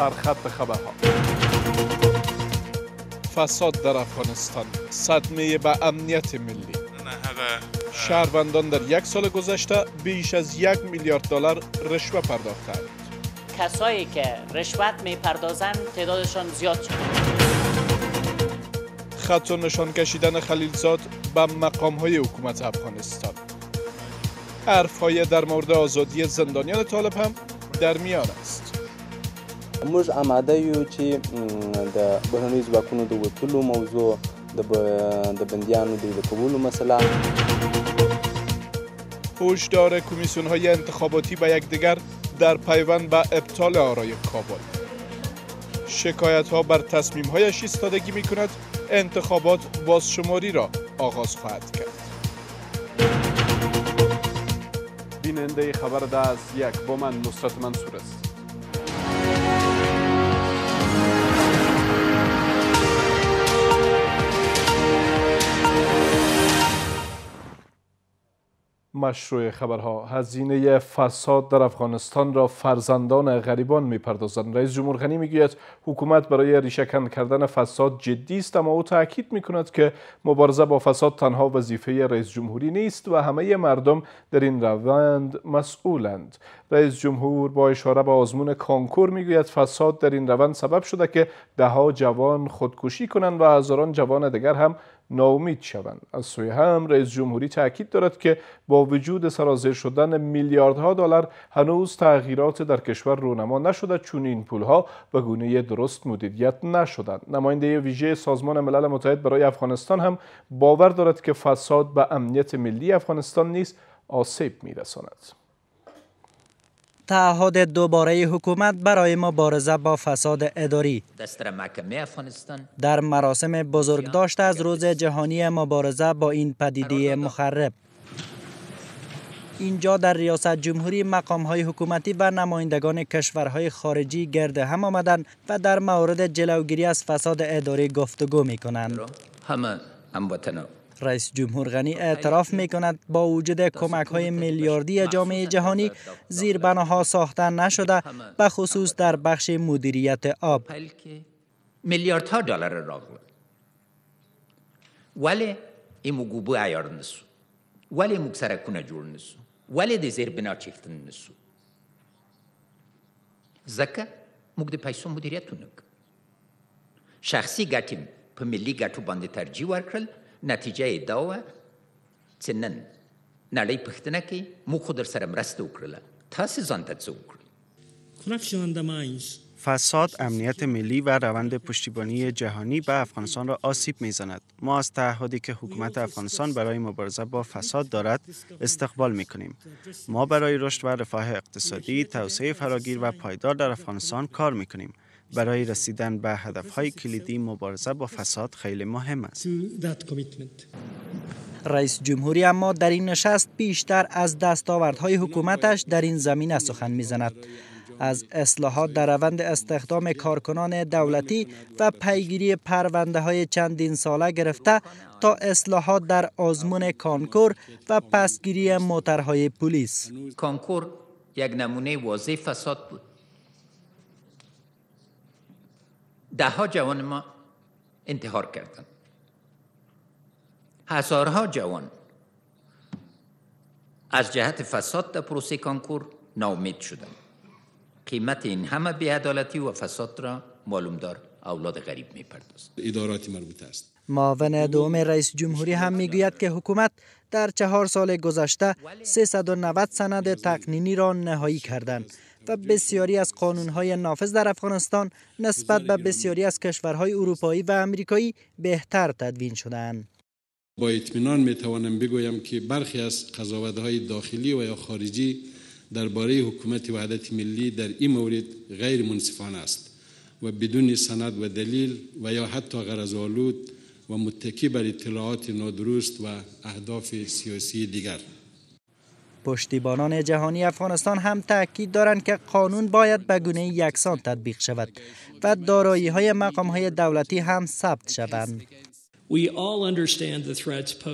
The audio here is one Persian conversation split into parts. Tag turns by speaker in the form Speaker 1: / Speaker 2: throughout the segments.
Speaker 1: سرخط خبرها فساد در افغانستان صدمه به امنیت ملی شهروندان در یک سال گذشته بیش از یک میلیارد دلار رشوه پرداختند
Speaker 2: کسایی که رشوت میپردازند تعدادشان زیاد شد
Speaker 1: خط و نشان کشیدن خلیلزاد به مقام های حکومت افغانستان حرف در مورد آزادی زندانیان طالب هم در میان است
Speaker 3: موږ آماده یو چې د بهرنیو ځواکونو د وتلو موضوع د بندیانو د کولو مسله
Speaker 1: هشدار کمیسیون های انتخاباتی به یکدیگر در پیوند به ابطال آرای کابل شکایت ها بر تصمیم هایش استادگی می کند انتخابات بازشماری را آغاز خواهد کرد بیننده خبر دست یک با من نصرت منصور است مشروع خبرها هزینه فساد در افغانستان را فرزندان غریبان میپردازند رئیس جمهور غنی میگوید حکومت برای ریشکند کردن فساد جدی است اما او تاکید میکند که مبارزه با فساد تنها وظیفه رئیس جمهوری نیست و همه مردم در این روند مسئولند رئیس جمهور با اشاره به آزمون کانکور میگوید فساد در این روند سبب شده که دهها جوان خودکشی کنند و هزاران جوان دیگر هم ناامید شوند از سوی هم رئیس جمهوری تاکید دارد که با وجود سرازیر شدن میلیاردها دلار هنوز تغییرات در کشور رونما نشده چون این پولها به گونه درست مدیریت نشدند نماینده ویژه سازمان ملل متحد برای افغانستان هم باور دارد که فساد به امنیت ملی افغانستان نیست آسیب میرساند
Speaker 4: تعهد دوباره حکومت برای مبارزه با فساد اداری در مراسم بزرگداشت از روز جهانی مبارزه با این پدیده مخرب اینجا در ریاست جمهوری مقام های حکومتی و نمایندگان کشورهای خارجی گرد هم آمدند و در مورد جلوگیری از فساد اداری گفتگو می کنند. همه رئیس جمهور غنی اعتراف می کند با وجود کمک های میلیاردی جامعه جهانی زیربناها ساخته نشده به خصوص در بخش مدیریت آب
Speaker 5: میلیاردها دلار را ولی این مگوبو ایار نسو ولی مکسرکونه جور نسو ولی دی زیر بنا چیختن نسو زکه موږ د پیسو مدیریت ونک شخصي ګټې په ملي ګټو باندې ترجیح ورکړل نتیجه دا چنین چې نن نړۍ پښتنه کې موږ خو در سره مرسته وکړله تاسې
Speaker 6: څه فساد امنیت ملی و روند پشتیبانی جهانی به افغانستان را آسیب میزند ما از تعهدی که حکومت افغانستان برای مبارزه با فساد دارد استقبال کنیم. ما برای رشد و رفاه اقتصادی توسعه فراگیر و پایدار در افغانستان کار میکنیم برای رسیدن به هدفهای کلیدی مبارزه با فساد خیلی مهم است. رئیس جمهوری اما در این نشست بیشتر از دستاوردهای
Speaker 4: حکومتش در این زمینه سخن میزند. از اصلاحات در روند استخدام کارکنان دولتی و پیگیری پرونده های چندین ساله گرفته تا اصلاحات در آزمون کانکور و پسگیری موترهای پلیس.
Speaker 5: کانکور یک نمونه واضح فساد بود. ده ها جوان ما انتحار کردند هزارها جوان از جهت فساد در پروسه کانکور ناامید شدند قیمت این همه بیعدالتی و فساد را معلومدار اولاد غریب پردست. ادارات مربوطه است
Speaker 4: معاون دوم رئیس جمهوری هم میگوید که حکومت در چهار سال گذشته 390 سند تقنینی را نهایی کردند و بسیاری از قانونهای نافذ در افغانستان نسبت به بسیاری از کشورهای اروپایی و امریکایی بهتر تدوین شدند.
Speaker 1: با اطمینان می توانم بگویم که برخی از های داخلی و یا خارجی درباره حکومت وحدت ملی در این مورد غیر منصفانه است و بدون سند و دلیل و یا حتی غرض‌آلود و متکی بر اطلاعات نادرست و اهداف سیاسی دیگر
Speaker 4: پشتیبانان جهانی افغانستان هم تاکید دارند که قانون باید به گونه یکسان تطبیق شود و دارایی های مقام های دولتی هم ثبت شوند.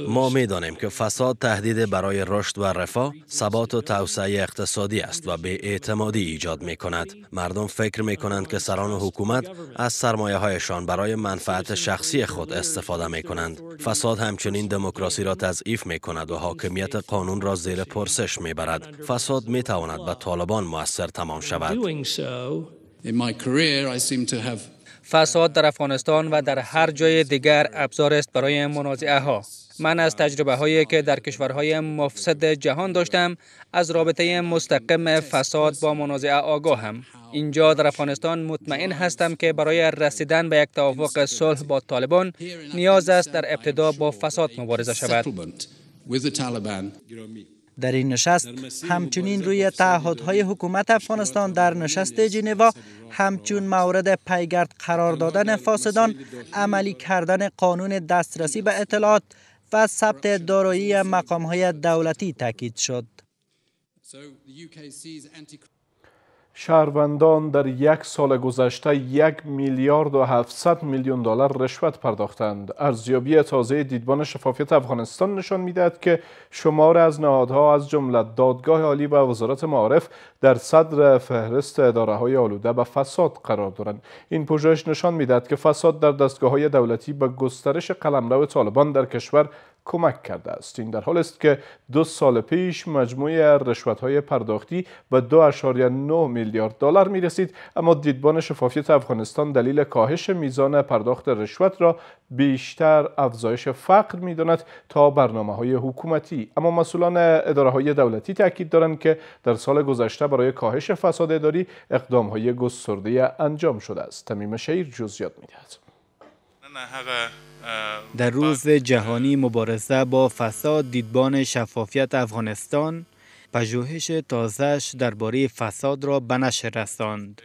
Speaker 7: ما میدانیم که فساد تهدید برای رشد و رفاه، ثبات و توسعه اقتصادی است و به اعتمادی ایجاد می کند. مردم فکر می کنند که سران و حکومت از سرمایه هایشان برای منفعت شخصی خود استفاده می کنند. فساد همچنین دموکراسی را تضعیف می کند و حاکمیت قانون را زیر پرسش می برد. فساد می تواند به طالبان موثر تمام شود.
Speaker 8: فساد در افغانستان و در هر جای دیگر ابزار است برای منازعه ها. من از تجربه هایی که در کشورهای مفسد جهان داشتم از رابطه مستقیم فساد با منازعه آگاهم. اینجا در افغانستان مطمئن هستم که برای رسیدن به یک توافق صلح با طالبان نیاز است در ابتدا با فساد مبارزه شود. در این نشست
Speaker 4: همچنین روی تعهدهای حکومت افغانستان در نشست جنوا همچون مورد پیگرد قرار دادن فاسدان عملی کردن قانون دسترسی به اطلاعات و ثبت دارایی مقامهای دولتی تاکید شد
Speaker 1: شهروندان در یک سال گذشته یک میلیارد و 700 میلیون دلار رشوت پرداختند. ارزیابی تازه دیدبان شفافیت افغانستان نشان میدهد که شمار از نهادها از جمله دادگاه عالی و وزارت معارف در صدر فهرست اداره های آلوده به فساد قرار دارند. این پژوهش نشان میدهد که فساد در دستگاه های دولتی به گسترش قلمرو طالبان در کشور کمک کرده است این در حال است که دو سال پیش مجموعه رشوت های پرداختی به 2.9 میلیارد دلار می رسید اما دیدبان شفافیت افغانستان دلیل کاهش میزان پرداخت رشوت را بیشتر افزایش فقر می داند تا برنامه های حکومتی اما مسئولان اداره های دولتی تاکید دارند که در سال گذشته برای کاهش فساد اداری اقدام های گسترده انجام شده است تمیم شیر جزئیات دهد در روز
Speaker 9: جهانی مبارزه با فساد دیدبان شفافیت افغانستان پژوهش تازش درباره فساد را به نشر رساند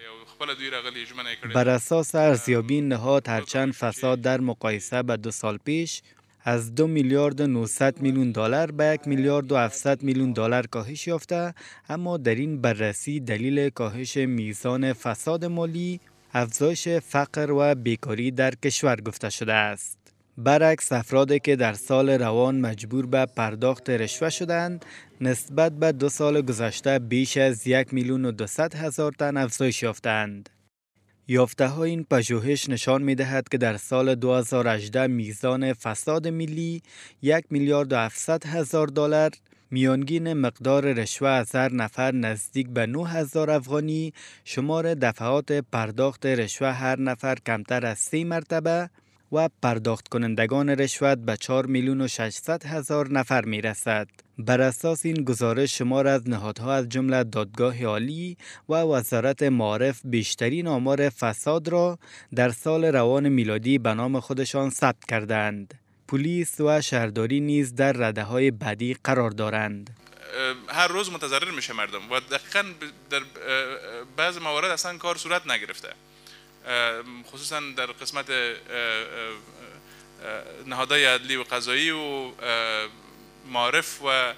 Speaker 9: بر اساس ارزیابی نهاد هرچند فساد در مقایسه به دو سال پیش از دو میلیارد و 900 میلیون دلار به یک میلیارد و 700 میلیون دلار کاهش یافته اما در این بررسی دلیل کاهش میزان فساد مالی افزایش فقر و بیکاری در کشور گفته شده است. برعکس افرادی که در سال روان مجبور به پرداخت رشوه شدند نسبت به دو سال گذشته بیش از یک میلیون و دوصد هزار تن افزایش یافتند. یافته ها این پژوهش نشان می دهد که در سال 2018 میزان فساد ملی یک میلیارد و هزار دلار میانگین مقدار رشوه هر نفر نزدیک به 9000 افغانی شمار دفعات پرداخت رشوه هر نفر کمتر از 3 مرتبه و پرداخت کنندگان رشوت به 4 میلیون و 600 هزار نفر می رسد. بر اساس این گزارش شمار از نهادها از جمله دادگاه عالی و وزارت معارف بیشترین آمار فساد را در سال روان میلادی به نام خودشان ثبت کردند. پلیس و شهرداری نیز در رده های بدی قرار دارند
Speaker 1: هر روز متضرر میشه مردم و دقیقا در بعض موارد اصلا کار صورت نگرفته خصوصا در قسمت نهادهای عدلی و قضایی و معرف و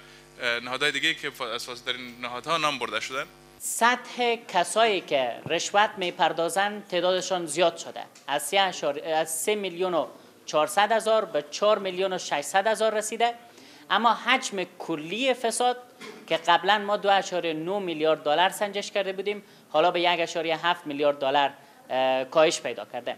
Speaker 1: نهادهای دیگه که از این نهادها نام برده شدن
Speaker 2: سطح کسایی که رشوت میپردازند تعدادشان زیاد شده از 3 میلیون و 400 هزار به 4 میلیون و 600 هزار رسیده اما حجم کلی فساد که قبلا ما 2.9 میلیارد دلار سنجش کرده بودیم حالا به 1.7 میلیارد دلار کاهش پیدا کرده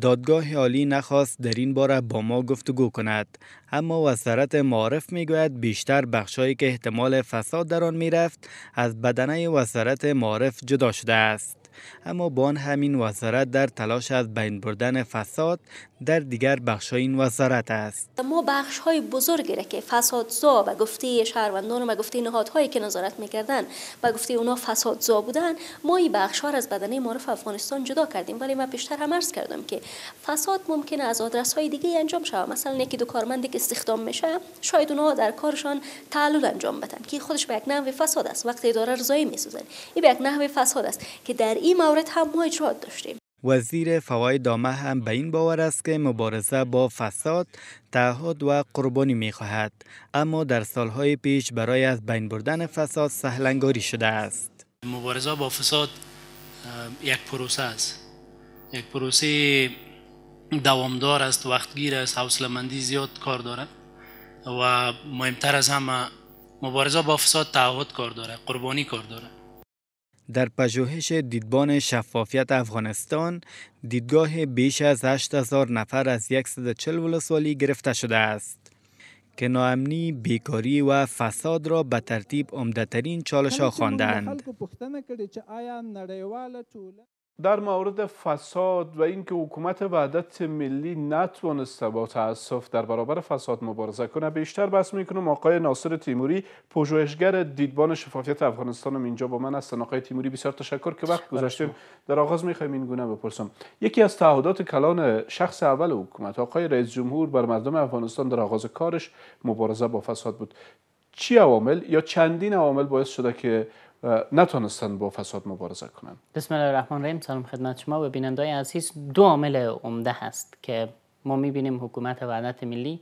Speaker 9: دادگاه عالی نخواست در این باره با ما گفتگو کند اما وزارت معارف میگوید بیشتر بخشهایی که احتمال فساد در آن میرفت از بدنه وزارت معارف جدا شده است اما بان همین وزارت در تلاش از بین بردن فساد در دیگر بخش این وزارت است
Speaker 10: ما بخش های بزرگی را که فسادزا و گفته شهروندان و گفته نهادهایی که نظارت میکردن و گفته اونا فسادزا بودن ما این بخش ها را از بدنه معرف افغانستان جدا کردیم ولی من پیشتر هم عرض کردم که فساد ممکن از آدرس های دیگه انجام شود مثلا یکی دو کارمندی که استخدام میشه شاید اونا در کارشان تعلل انجام بدن که خودش به یک فساد است وقتی اداره رضایی میسوزن این به یک فساد است که در این مورد هم ما اجراد داشتیم
Speaker 9: وزیر فوای دامه هم به این باور است که مبارزه با فساد تعهد و قربانی می خواهد. اما در سالهای پیش برای از بین بردن فساد سهلنگاری شده است
Speaker 3: مبارزه با فساد یک پروسه است یک پروسه دوامدار است وقتگیر است مندی زیاد کار داره و مهمتر از همه مبارزه با فساد تعهد کار داره قربانی کار داره
Speaker 9: در پژوهش دیدبان شفافیت افغانستان دیدگاه بیش از 8000 نفر از 140 ولسوالی گرفته شده است که ناامنی، بیکاری و فساد را به ترتیب عمدهترین چالش‌ها خواندند.
Speaker 1: در مورد فساد و اینکه حکومت وحدت ملی نتوانسته با تاسف در برابر فساد مبارزه کنه بیشتر بحث میکنم آقای ناصر تیموری پژوهشگر دیدبان شفافیت افغانستان اینجا با من هستن آقای تیموری بسیار تشکر که وقت گذاشتیم در آغاز میخوایم این گونه بپرسم یکی از تعهدات کلان شخص اول حکومت آقای رئیس جمهور بر مردم افغانستان در آغاز کارش مبارزه با فساد بود چی عوامل یا چندین عوامل باعث شده که نتونستن با فساد مبارزه کنن
Speaker 2: بسم الله الرحمن الرحیم سلام خدمت شما و های عزیز دو عامل عمده هست که ما میبینیم حکومت وحدت ملی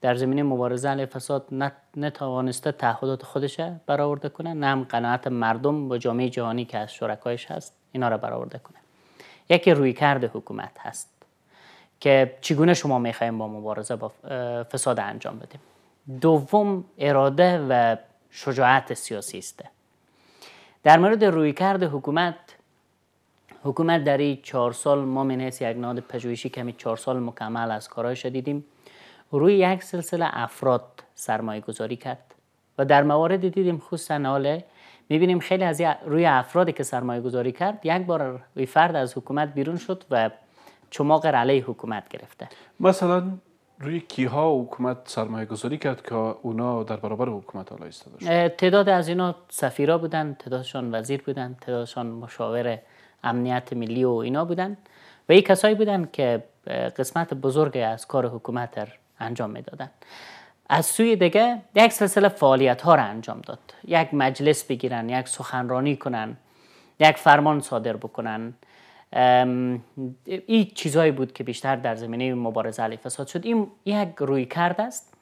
Speaker 2: در زمینه مبارزه علیه فساد نتوانسته تعهدات خودش برآورده کنه نه هم قناعت مردم و جامعه جهانی که از شرکایش هست اینا را برآورده کنه یکی روی کرد حکومت هست که چگونه شما میخوایم با مبارزه با فساد انجام بدیم دوم اراده و شجاعت سیاسی است در مورد رویکرد حکومت حکومت در این چهار سال ما من یک نهاد پژوهشی کمی چهار سال مکمل از کارهای دیدیم روی یک سلسله افراد سرمایه گذاری کرد و در موارد دیدیم خصوصا حال میبینیم خیلی از روی افرادی که سرمایه گذاری کرد یک بار فرد از حکومت بیرون شد و چماق علیه حکومت گرفته
Speaker 1: مثلا روی کیها حکومت سرمایه گذاری کرد که اونا در برابر حکومت حالا ایستاده
Speaker 2: تعداد از اینا سفیرا بودن تعدادشان وزیر بودن تعدادشان مشاور امنیت ملی و اینا بودن و ای کسایی بودن که قسمت بزرگ از کار حکومت را انجام میدادند. از سوی دیگه یک سلسله فعالیت ها را انجام داد یک مجلس بگیرن یک سخنرانی کنن یک فرمان صادر بکنن این چیزهایی بود که بیشتر در زمینه مبارزه علیه فساد شد این یک روی کرد است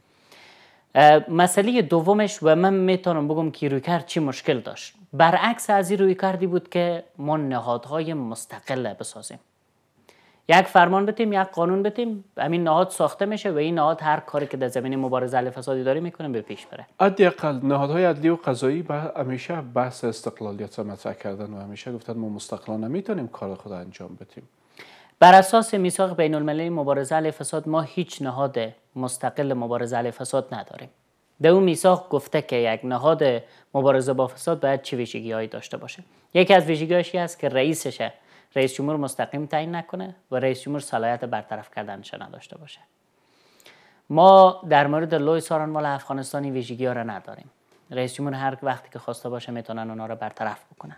Speaker 2: مسئله دومش و من میتونم بگم که روی کرد چی مشکل داشت برعکس از این روی کردی بود که ما نهادهای مستقل بسازیم یک فرمان بتیم یک قانون بتیم همین نهاد ساخته میشه و این نهاد هر کاری که در زمینه مبارزه علیه فسادی داری میکنه به پیش بره
Speaker 1: حداقل نهادهای عدلی و قضایی به همیشه بحث استقلالیت را مطرح کردن و همیشه گفتن ما مستقلانه نمیتونیم کار خود انجام بتیم. بر اساس میثاق بین المللی مبارزه علیه فساد ما هیچ نهاد
Speaker 2: مستقل مبارزه علیه فساد نداریم به اون میثاق گفته که یک نهاد مبارزه با فساد باید چه ویژگی داشته باشه یکی از ویژگی هاش که رئیسشه رئیس جمهور مستقیم تعیین نکنه و رئیس جمهور صلاحیت برطرف کردنش نداشته باشه ما در مورد لوی سارانوال افغانستانی ویژگی ها را نداریم رئیس جمهور هر وقتی که خواسته باشه میتونن اونا را برطرف بکنن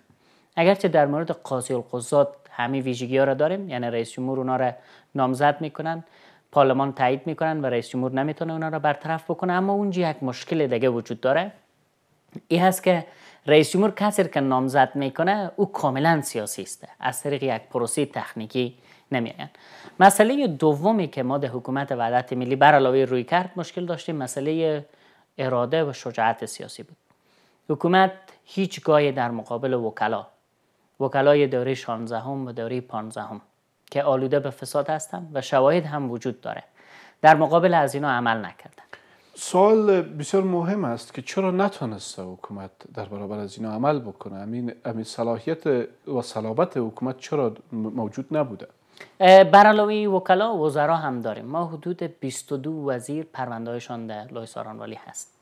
Speaker 2: اگرچه در مورد قاضی القضات همه ویژگی ها را داریم یعنی رئیس جمهور اونا را نامزد میکنن پارلمان تایید میکنن و رئیس جمهور نمیتونه اونا را برطرف بکنه اما اونجا یک مشکل دیگه وجود داره این هست که رئیس جمهور کسی که نامزد میکنه او کاملا سیاسی است از طریق یک پروسی تخنیکی نمیآیند مسئله دومی که ما در حکومت وحدت ملی بر علاوه روی کرد مشکل داشتیم مسئله اراده و شجاعت سیاسی بود حکومت هیچ گاهی در مقابل وکلا وکلای دوره 16 هم و دوره 15 هم که آلوده به فساد هستند و شواهد هم وجود داره در مقابل از اینا عمل نکردن
Speaker 1: سوال بسیار مهم است که چرا نتونسته حکومت در برابر از اینا عمل بکنه همین صلاحیت و صلابت حکومت چرا موجود نبوده برالوی وکلا
Speaker 2: وزرا هم داریم ما حدود 22 وزیر پروندهایشان در لوی سارانوالی هست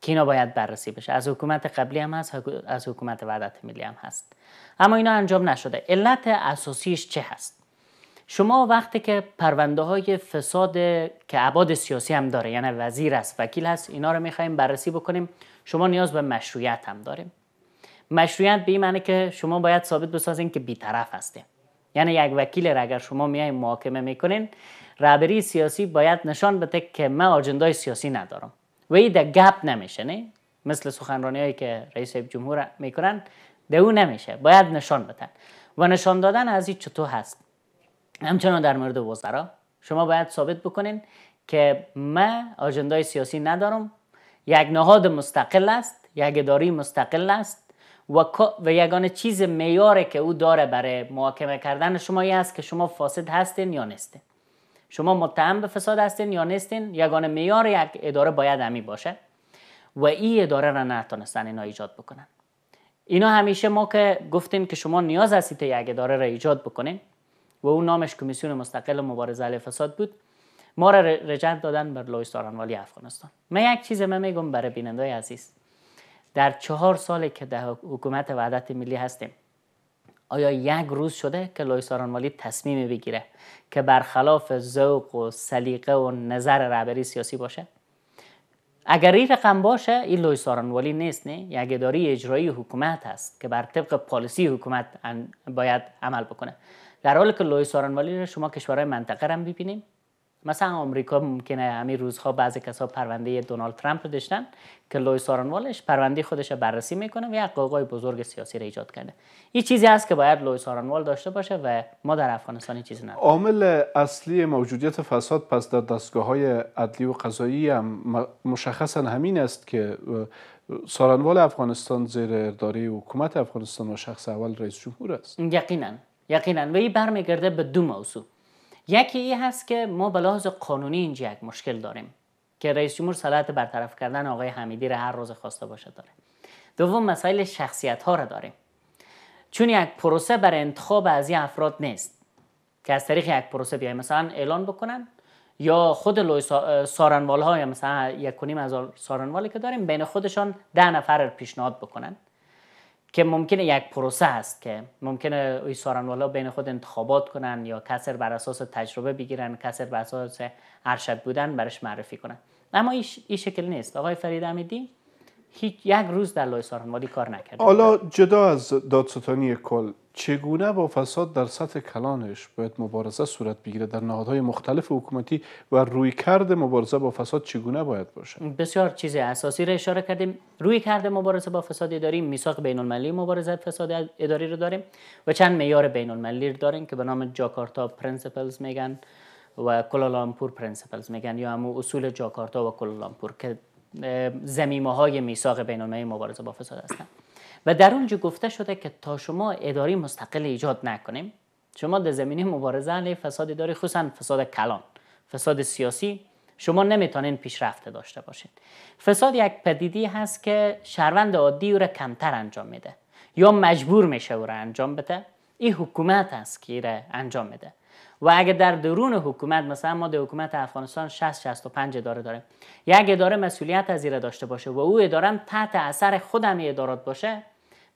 Speaker 2: که اینا باید بررسی بشه از حکومت قبلی هم هست از حکومت وعدت ملی هم هست اما اینا انجام نشده علت اساسیش چه هست شما وقتی که پرونده های فساد که عباد سیاسی هم داره یعنی وزیر است وکیل هست اینا رو میخوایم بررسی بکنیم شما نیاز به مشروعیت هم داریم مشروعیت به این معنی که شما باید ثابت بسازین که بیطرف هستیم یعنی یک وکیل را اگر شما میای محاکمه میکنین رهبری سیاسی باید نشان بده که من آجندای سیاسی ندارم و این در گپ نمیشه نه مثل سخنرانی هایی که رئیس جمهور میکنن ده نمیشه باید نشان بدن و نشان دادن از این چطور هست همچنان در مورد وزرا شما باید ثابت بکنین که من آجندای سیاسی ندارم یک نهاد مستقل است یک اداری مستقل است و, و یگان چیز میاره که او داره برای محاکمه کردن شما این است که شما فاسد هستین یا نیستین شما متهم به فساد هستین یا نیستین یگانه میار یک اداره باید همی باشه و این اداره را نتونستن اینا ایجاد بکنن اینا همیشه ما که گفتیم که شما نیاز هستید یک اداره را ایجاد بکنین و او نامش کمیسیون مستقل مبارزه علیه فساد بود ما را رجعت دادن بر لوی سارنوالی افغانستان من یک چیز من میگم برای بینندای عزیز در چهار سالی که در حکومت وحدت ملی هستیم آیا یک روز شده که لوی سارنوالی تصمیم بگیره که برخلاف ذوق و سلیقه و نظر رهبری سیاسی باشه اگر این رقم باشه این لوی سارنوالی نیست نه یک اداری اجرایی حکومت هست که بر طبق پالیسی حکومت باید عمل بکنه در حالی که لوی سارنوالی شما کشورهای منطقه هم ببینیم مثلا آمریکا ممکنه همین روزها بعضی کسا پرونده دونالد ترامپ رو داشتن که لوی سارنوالش پرونده خودش رو بررسی میکنه و یک قاقای بزرگ سیاسی را ایجاد کنه این چیزی است که باید لوی سارنوال داشته باشه و ما در افغانستان چیزی نداریم
Speaker 1: عامل اصلی موجودیت فساد پس در دستگاه های عدلی و قضایی هم مشخصا همین است که سارنوال افغانستان زیر اداره حکومت افغانستان و شخص اول رئیس جمهور
Speaker 2: است یقینا یقینا و این برمیگرده به دو موضوع یکی این هست که ما به لحاظ قانونی اینجا یک مشکل داریم که رئیس جمهور صلاحیت برطرف کردن آقای حمیدی را هر روز خواسته باشه داره دوم مسائل شخصیت ها را داریم چون یک پروسه بر انتخاب از این افراد نیست که از طریق یک پروسه بیای مثلا اعلان بکنن یا خود لوی سارنوال ها یا مثلا یک کنیم از سارنوالی که داریم بین خودشان ده نفر پیشنهاد بکنن که ممکنه یک پروسه هست که ممکنه این سارنوالا بین خود انتخابات کنن یا کسر بر اساس تجربه بگیرن کسر بر اساس ارشد بودن برش معرفی کنن اما این شکل نیست آقای فرید امیدی هیچ یک روز در لای سارنوالی کار نکرد
Speaker 1: حالا جدا از دادستانی کل چگونه با فساد در سطح کلانش باید مبارزه صورت بگیره در نهادهای مختلف حکومتی و روی کرد مبارزه با فساد چگونه باید باشه
Speaker 2: بسیار چیز اساسی را اشاره کردیم روی کرد مبارزه با فساد اداری میثاق بین المللی مبارزه فساد اداری رو داریم و چند معیار بین المللی رو داریم که به نام جاکارتا پرنسپلز میگن و کلالامپور پرنسپلز میگن یا هم اصول جاکارتا و کلالامپور که زمیمه های میثاق بین المللی مبارزه با فساد هستند و در اونجا گفته شده که تا شما اداری مستقل ایجاد نکنیم شما در زمینه مبارزه علیه فساد اداری خصوصا فساد کلان فساد سیاسی شما نمیتونین پیشرفت داشته باشید فساد یک پدیدی هست که شهروند عادی او را کمتر انجام میده یا مجبور میشه او را انجام بده این حکومت است که را انجام میده و اگر در درون حکومت مثلا ما در حکومت افغانستان 60 65 اداره داریم یک اداره مسئولیت از داشته باشه و او اداره تحت اثر خودم ادارات باشه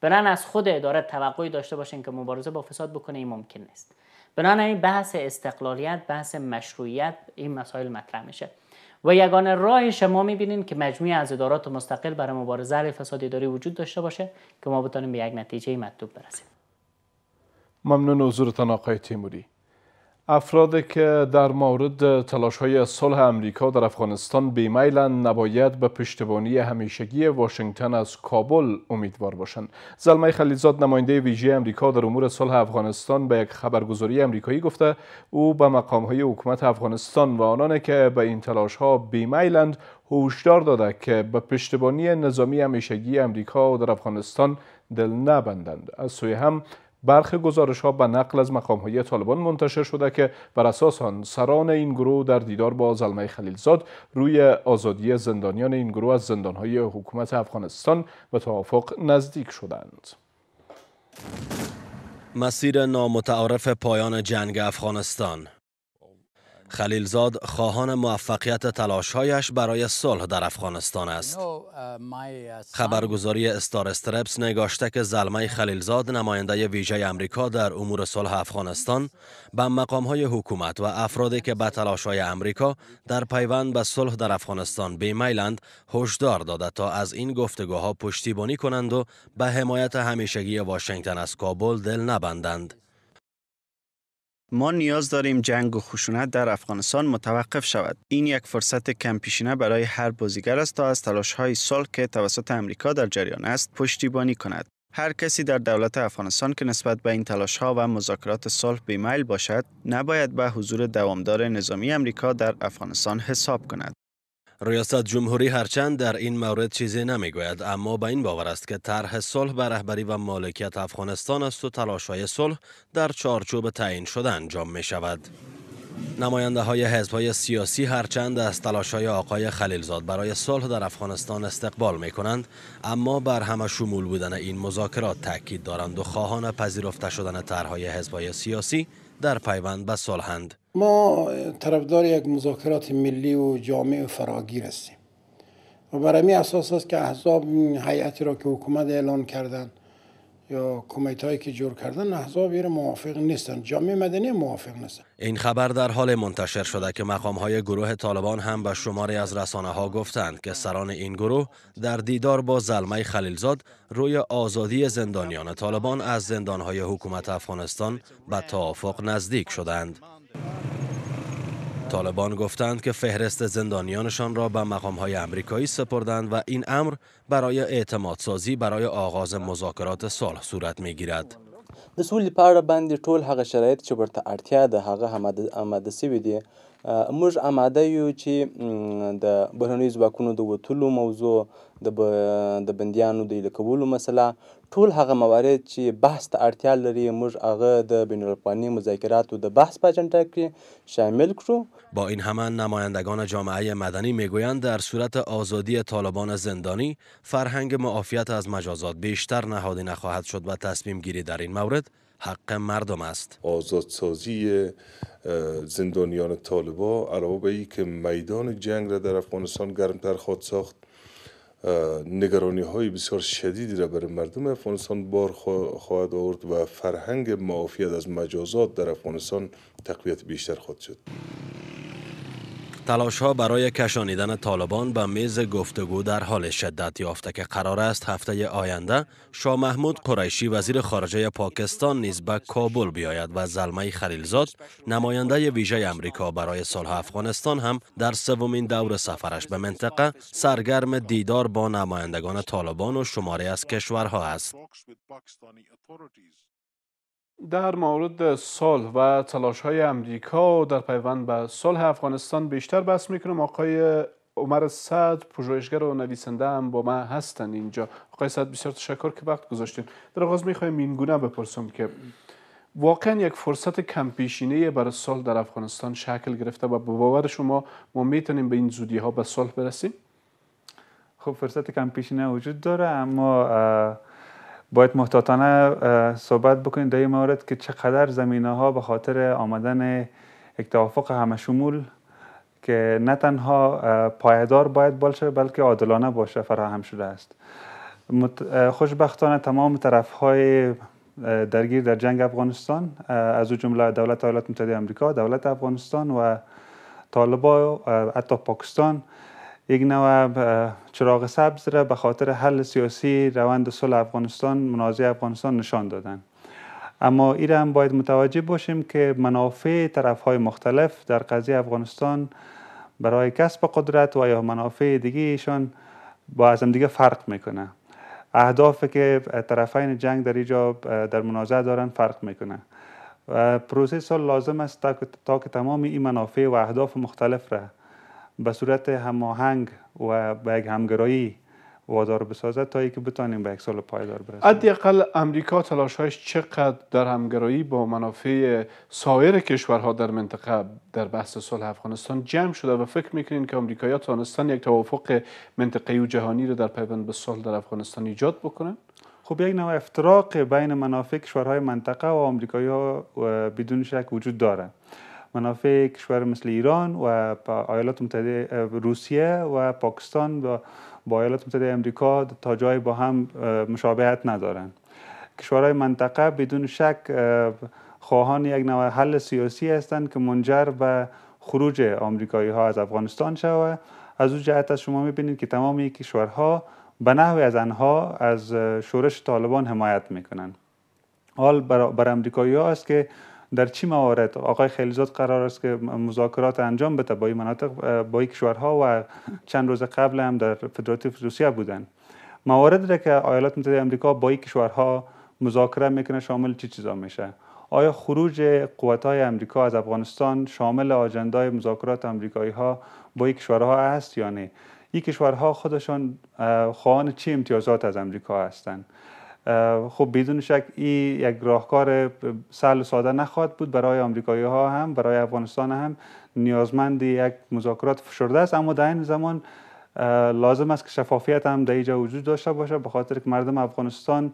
Speaker 2: بنان از خود اداره توقعی داشته باشین که مبارزه با فساد بکنه این ممکن نیست این بحث استقلالیت بحث مشروعیت این مسائل مطرح میشه و یگانه راه شما میبینین که مجموعه از ادارات مستقل برای مبارزه علیه فساد اداری وجود داشته باشه که ما بتونیم به یک نتیجه مطلوب برسیم
Speaker 1: ممنون حضورتان آقای تیموری افرادی که در مورد تلاش های صلح امریکا در افغانستان بیمیلند نباید به پشتبانی همیشگی واشنگتن از کابل امیدوار باشند. زلمه خلیزاد نماینده ویژه امریکا در امور صلح افغانستان به یک خبرگزاری امریکایی گفته او به مقام های حکومت افغانستان و آنان که به این تلاش ها بیمیلند هشدار داده که به پشتبانی نظامی همیشگی امریکا در افغانستان دل نبندند. از سوی هم برخی گزارش ها به نقل از مقام های طالبان منتشر شده که بر اساس آن سران این گروه در دیدار با زلمه خلیلزاد روی آزادی زندانیان این گروه از زندان های حکومت افغانستان به توافق نزدیک شدند.
Speaker 7: مسیر نامتعارف پایان جنگ افغانستان خلیلزاد خواهان موفقیت تلاشهایش برای صلح در افغانستان است. Uh,
Speaker 8: uh,
Speaker 7: خبرگزاری استار استرپس نگاشته که زلمه خلیلزاد نماینده ویژه امریکا در امور صلح افغانستان به های حکومت و افرادی که به تلاش های امریکا در پیوند به صلح در افغانستان بیمیلند هشدار داده تا از این گفتگوها پشتیبانی کنند و به حمایت همیشگی واشنگتن از کابل دل نبندند. ما نیاز داریم جنگ و خشونت در افغانستان متوقف شود این یک فرصت
Speaker 6: کم پیشینه برای هر بازیگر است تا از های سال که توسط امریکا در جریان است پشتیبانی کند هر کسی در دولت افغانستان که نسبت به این تلاش ها و مذاکرات صلح بیمیل باشد نباید به حضور دوامدار نظامی امریکا در افغانستان حساب کند
Speaker 7: ریاست جمهوری هرچند در این مورد چیزی نمیگوید اما به با این باور است که طرح صلح به رهبری و مالکیت افغانستان است و تلاشهای صلح در چارچوب تعیین شده انجام می شود. نماینده های حزب های سیاسی هرچند از تلاش های آقای خلیلزاد برای صلح در افغانستان استقبال می کنند اما بر همه شمول بودن این مذاکرات تاکید دارند و خواهان پذیرفته شدن طرحهای حزب های سیاسی در پیوند به صلحند
Speaker 5: ما طرفدار یک مذاکرات ملی و جامع و فراگیر هستیم و بر اساس است که احزاب حیاتی را که حکومت اعلان کردند یا که جور کردن احزاب موافق نیستن جامعه مدنی موافق نیستن
Speaker 7: این خبر در حال منتشر شده که مقام های گروه طالبان هم به شماری از رسانه ها گفتند که سران این گروه در دیدار با زلمه خلیلزاد روی آزادی زندانیان طالبان از زندان های حکومت افغانستان به توافق نزدیک شدند طالبان گفتند که فهرست زندانیانشان را به مقامهای امریکایی سپردند و این امر برای اعتمادسازی برای آغاز مذاکرات صلح صورت میگیرد.
Speaker 3: د سولې په اړه باندې ټول هغه شرایط چې ورته اړتیا ده هغه آماده سوي دي موږ آماده یو چې د بهرنیو ځواکونو د وتلو موضوع د بندیانو د ایله کولو مسله ټول هغه موارد چې بحث ته اړتیا لري موږ هغه د بین الافغاني مذاکراتو د بحث په اجنډا کې شامل کړو
Speaker 7: با این همه نمایندگان جامعه مدنی میگویند در صورت آزادی طالبان زندانی فرهنگ معافیت از مجازات بیشتر نهادی نخواهد شد و تصمیم گیری در این مورد حق مردم است
Speaker 11: آزادسازی زندانیان طالبا علاوه به که میدان جنگ را در افغانستان گرمتر خود ساخت نگرانی های بسیار شدیدی را برای مردم افغانستان بار خواهد آورد و فرهنگ معافیت از مجازات در افغانستان تقویت بیشتر خواهد شد
Speaker 7: تلاش ها برای کشانیدن طالبان به میز گفتگو در حال شدت یافته که قرار است هفته آینده شا محمود قریشی وزیر خارجه پاکستان نیز به کابل بیاید و زلمه خلیلزاد نماینده ویژه امریکا برای صلح افغانستان هم در سومین دور سفرش به منطقه سرگرم دیدار با نمایندگان طالبان و شماره از کشورها است.
Speaker 1: در مورد صلح و تلاش های امریکا در پیوند به صلح افغانستان بیشتر بحث میکنم آقای عمر صد پژوهشگر و نویسنده هم با ما هستن اینجا آقای صد بسیار تشکر که وقت گذاشتین در آغاز میخوایم این گونه بپرسم که واقعا یک فرصت کمپیشینه برای صلح در افغانستان شکل گرفته و به باور شما ما میتونیم به این زودی
Speaker 11: ها به صلح برسیم خب فرصت کم وجود داره اما باید محتاطانه صحبت بکنیم در این مورد که چقدر زمینه ها به خاطر آمدن یک توافق همشمول که نه تنها پایدار باید باشه بلکه عادلانه باشه فراهم شده است خوشبختانه تمام طرف های درگیر در جنگ افغانستان از او جمله دولت ایالات متحده آمریکا دولت افغانستان و طالبا حتی پاکستان یک نوع چراغ سبز را به خاطر حل سیاسی روند صلح افغانستان منازعه افغانستان نشان دادن. اما ایران هم باید متوجه باشیم که منافع طرف های مختلف در قضیه افغانستان برای کسب قدرت و یا منافع دیگه ایشان با از هم دیگه فرق میکنه اهدافی که طرفین جنگ در اینجا در منازعه دارن فرق میکنه و پروسه سال لازم است تا که تمام این منافع و اهداف مختلف را به صورت هماهنگ و به یک همگرایی وادار بسازد تا که بتانیم به یک سال پایدار برسیم
Speaker 1: حداقل امریکا هایش چقدر در همگرایی با منافع سایر کشورها در منطقه در بحث صلح افغانستان جمع شده و فکر میکنین که امریکایی
Speaker 11: تانستن یک توافق منطقی و جهانی رو در پیوند به صلح در افغانستان ایجاد بکنن خب یک نوع افتراق بین منافع کشورهای منطقه و امریکایی ها بدون شک وجود داره منافع کشور مثل ایران و ایالات متحده روسیه و پاکستان و با ایالات متحده امریکا تا جای با هم مشابهت ندارند کشورهای منطقه بدون شک خواهان یک نوع حل سیاسی هستند که منجر به خروج آمریکایی ها از افغانستان شود از او جهت از شما میبینید که تمام کشورها به نحوی از آنها از شورش طالبان حمایت میکنند حال بر, بر امریکایی ها است که در چی موارد آقای خیلیزاد قرار است که مذاکرات انجام بده با این مناطق با این کشورها و چند روز قبل هم در فدراتیو روسیه بودن موارد را که ایالات متحده آمریکا با این کشورها مذاکره میکنه شامل چی چیزا میشه آیا خروج قوت های امریکا از افغانستان شامل آجندای مذاکرات امریکایی ها با این کشورها است یا نه این کشورها خودشان خواهان چه امتیازات از امریکا هستند خب بدون شک این یک راهکار سهل و ساده نخواهد بود برای آمریکایی ها هم برای افغانستان هم نیازمند یک مذاکرات فشرده است اما در این زمان لازم است که شفافیت هم در اینجا وجود داشته باشه به خاطر که مردم افغانستان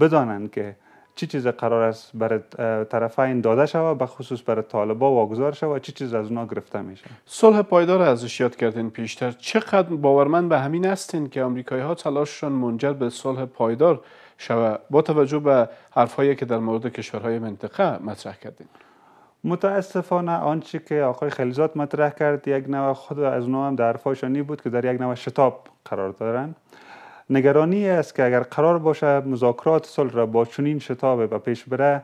Speaker 11: بدانند که چی چیز قرار است برای طرفین داده شود به خصوص برای طالبا واگذار شود چی چیز از اونا گرفته میشه صلح پایدار ازش یاد کردین
Speaker 1: پیشتر چقدر باورمند به همین هستین که آمریکایی ها تلاششان منجر به صلح پایدار
Speaker 11: شود با توجه به حرفهایی که در مورد کشورهای منطقه
Speaker 1: مطرح کردیم
Speaker 11: متاسفانه آنچه که آقای خلیزات مطرح کرد یک نوع خود از نوع هم در فاشانی بود که در یک نوع شتاب قرار دارن نگرانی است که اگر قرار باشه مذاکرات صلح را با چنین شتاب به پیش بره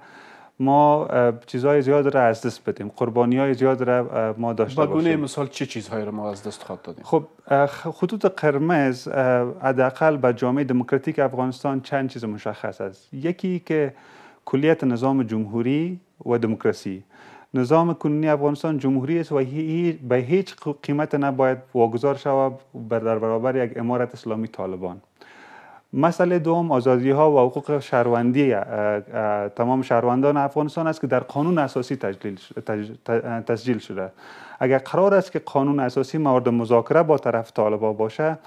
Speaker 11: ما چیزهای زیاد را از دست بدیم قربانی های زیاد را ما داشته باشیم گونه
Speaker 1: مثال چه چیزهایی را ما از دست خواهد دادیم
Speaker 11: خب خطوط قرمز حداقل به جامعه دموکراتیک افغانستان چند چیز مشخص است یکی که کلیت نظام جمهوری و دموکراسی نظام کنونی افغانستان جمهوری است و به هیچ قیمت نباید واگذار شود بر در برابر یک امارت اسلامی طالبان مسئله دوم آزادی ها و حقوق شهروندی تمام شهروندان افغانستان است که در قانون اساسی تسجیل شده اگر قرار است که قانون اساسی مورد مذاکره با طرف طالبا باشه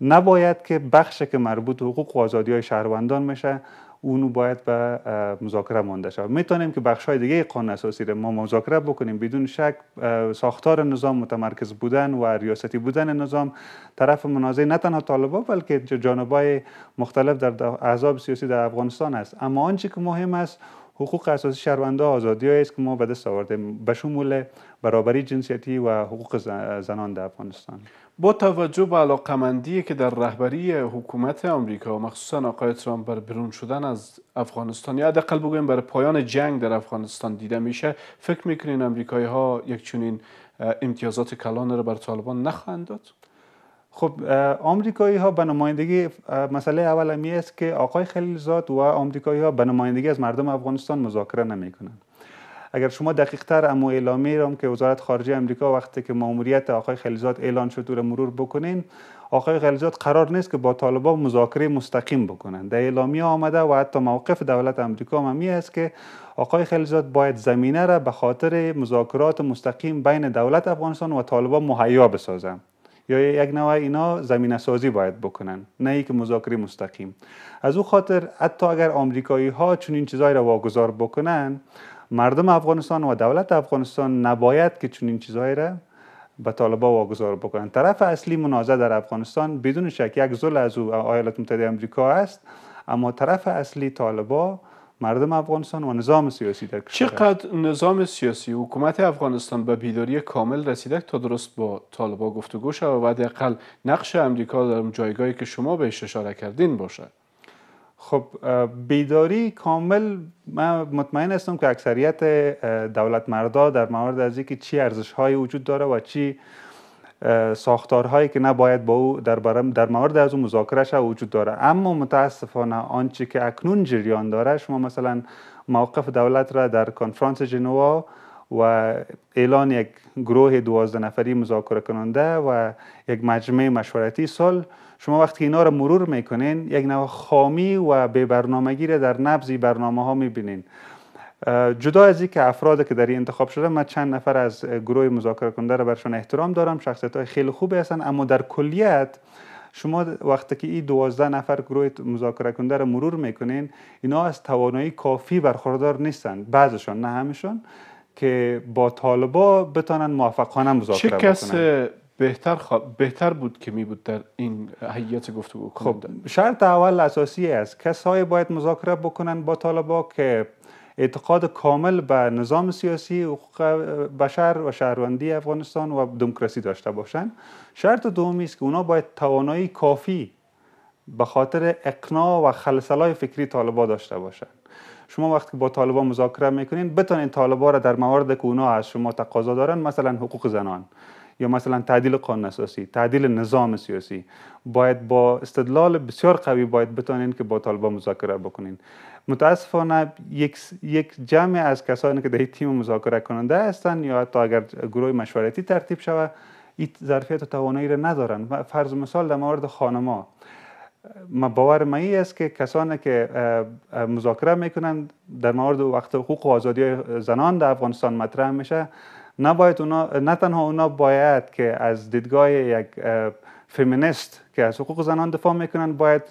Speaker 11: نباید که بخش که مربوط حقوق و آزادی های شهروندان میشه اونو باید به مذاکره مانده شود میتونیم که بخش های دیگه قانون اساسی را ما مذاکره بکنیم بدون شک ساختار نظام متمرکز بودن و ریاستی بودن نظام طرف منازعه نه تنها طالبا بلکه جانبای مختلف در احزاب سیاسی در افغانستان است اما آنچه که مهم است حقوق اساسی شهرونده آزادی است که ما به دست آوردیم به شمول برابری جنسیتی و حقوق زنان در افغانستان
Speaker 1: با توجه به علاقمندی که در رهبری حکومت آمریکا و مخصوصا آقای ترامپ بر برون شدن از افغانستان یا حداقل بگویم بر پایان جنگ در افغانستان دیده میشه فکر میکنین امریکایی ها یک چنین امتیازات کلان را بر طالبان نخواهند داد
Speaker 11: خب آمریکایی ها به نمایندگی مسئله اول می است که آقای خلیلزاد و آمریکایی ها به نمایندگی از مردم افغانستان مذاکره نمی کنند اگر شما دقیق تر امو اعلامی را که وزارت خارجه امریکا وقتی که ماموریت آقای خلیلزاد اعلان شد رو مرور بکنین آقای خلیلزاد قرار نیست که با طالبان مذاکره مستقیم بکنند در اعلامی آمده و حتی موقف دولت امریکا هم است که آقای خلیلزاد باید زمینه را به خاطر مذاکرات مستقیم بین دولت افغانستان و طالبان مهیا بسازند یا یک نوع اینا زمینه سازی باید بکنن نه ای که مذاکره مستقیم از او خاطر حتی اگر آمریکایی ها این چیزایی را واگذار بکنن مردم افغانستان و دولت افغانستان نباید که این چیزهای را به طالبا واگذار بکنن. طرف اصلی منازع در افغانستان بدون شک یک زل از او ایالات متحده آمریکا است اما طرف اصلی طالبا مردم افغانستان و نظام سیاسی در کشور چقدر نظام
Speaker 1: سیاسی حکومت افغانستان به بیداری کامل رسیده تا درست با طالبا گفتگو شود و حداقل نقش امریکا در جایگاهی که شما بهش اشاره کردین باشد
Speaker 11: خب بیداری کامل من مطمئن هستم که اکثریت دولت مردا در مورد از اینکه چی ارزش های وجود داره و چی ساختارهایی که نباید با او در, در مورد از او مذاکره وجود داره اما متاسفانه آنچه که اکنون جریان داره شما مثلا موقف دولت را در کنفرانس جنوا و اعلان یک گروه دوازده نفری مذاکره کننده و یک مجمع مشورتی سال شما وقتی اینا رو مرور میکنین یک نوع خامی و به برنامگی را در نبزی برنامه ها میبینین جدا از اینکه افرادی که در این انتخاب شده من چند نفر از گروه مذاکره کننده را برشان احترام دارم شخصیت های خیلی خوبی هستند اما در کلیت شما وقتی که این دوازده نفر گروه مذاکره کننده را مرور میکنین اینا از توانایی کافی برخوردار نیستن بعضشان نه همشون که با طالبا بتانن موفقانه مذاکره بکنن چه کس بهتر,
Speaker 1: بهتر بود که می بود در این حیات گفتگو
Speaker 11: خب شرط اول اساسی است کسایی باید مذاکره بکنن با طالبا که اعتقاد کامل به نظام سیاسی حقوق بشر و شهروندی افغانستان و دموکراسی داشته باشند شرط دومی است که اونا باید توانایی کافی به خاطر اقناع و خلصلای فکری طالبا داشته باشند شما وقتی که با طالبا مذاکره میکنین بتونین طالبا را در موارد که اونا از شما تقاضا دارن مثلا حقوق زنان یا مثلا تعدیل قانون اساسی تعدیل نظام سیاسی باید با استدلال بسیار قوی باید بتانین که با طالبا مذاکره بکنین متاسفانه یک, یک جمع از کسانی که در تیم مذاکره کننده هستند یا حتی اگر گروه مشورتی ترتیب شود این ظرفیت و توانایی را ندارن فرض مثال در مورد خانما ما باور ما است که کسانی که مذاکره میکنند در مورد وقت حقوق و آزادی زنان در افغانستان مطرح میشه نباید اونا نه تنها اونا باید که از دیدگاه یک فمینیست که از حقوق زنان دفاع میکنن باید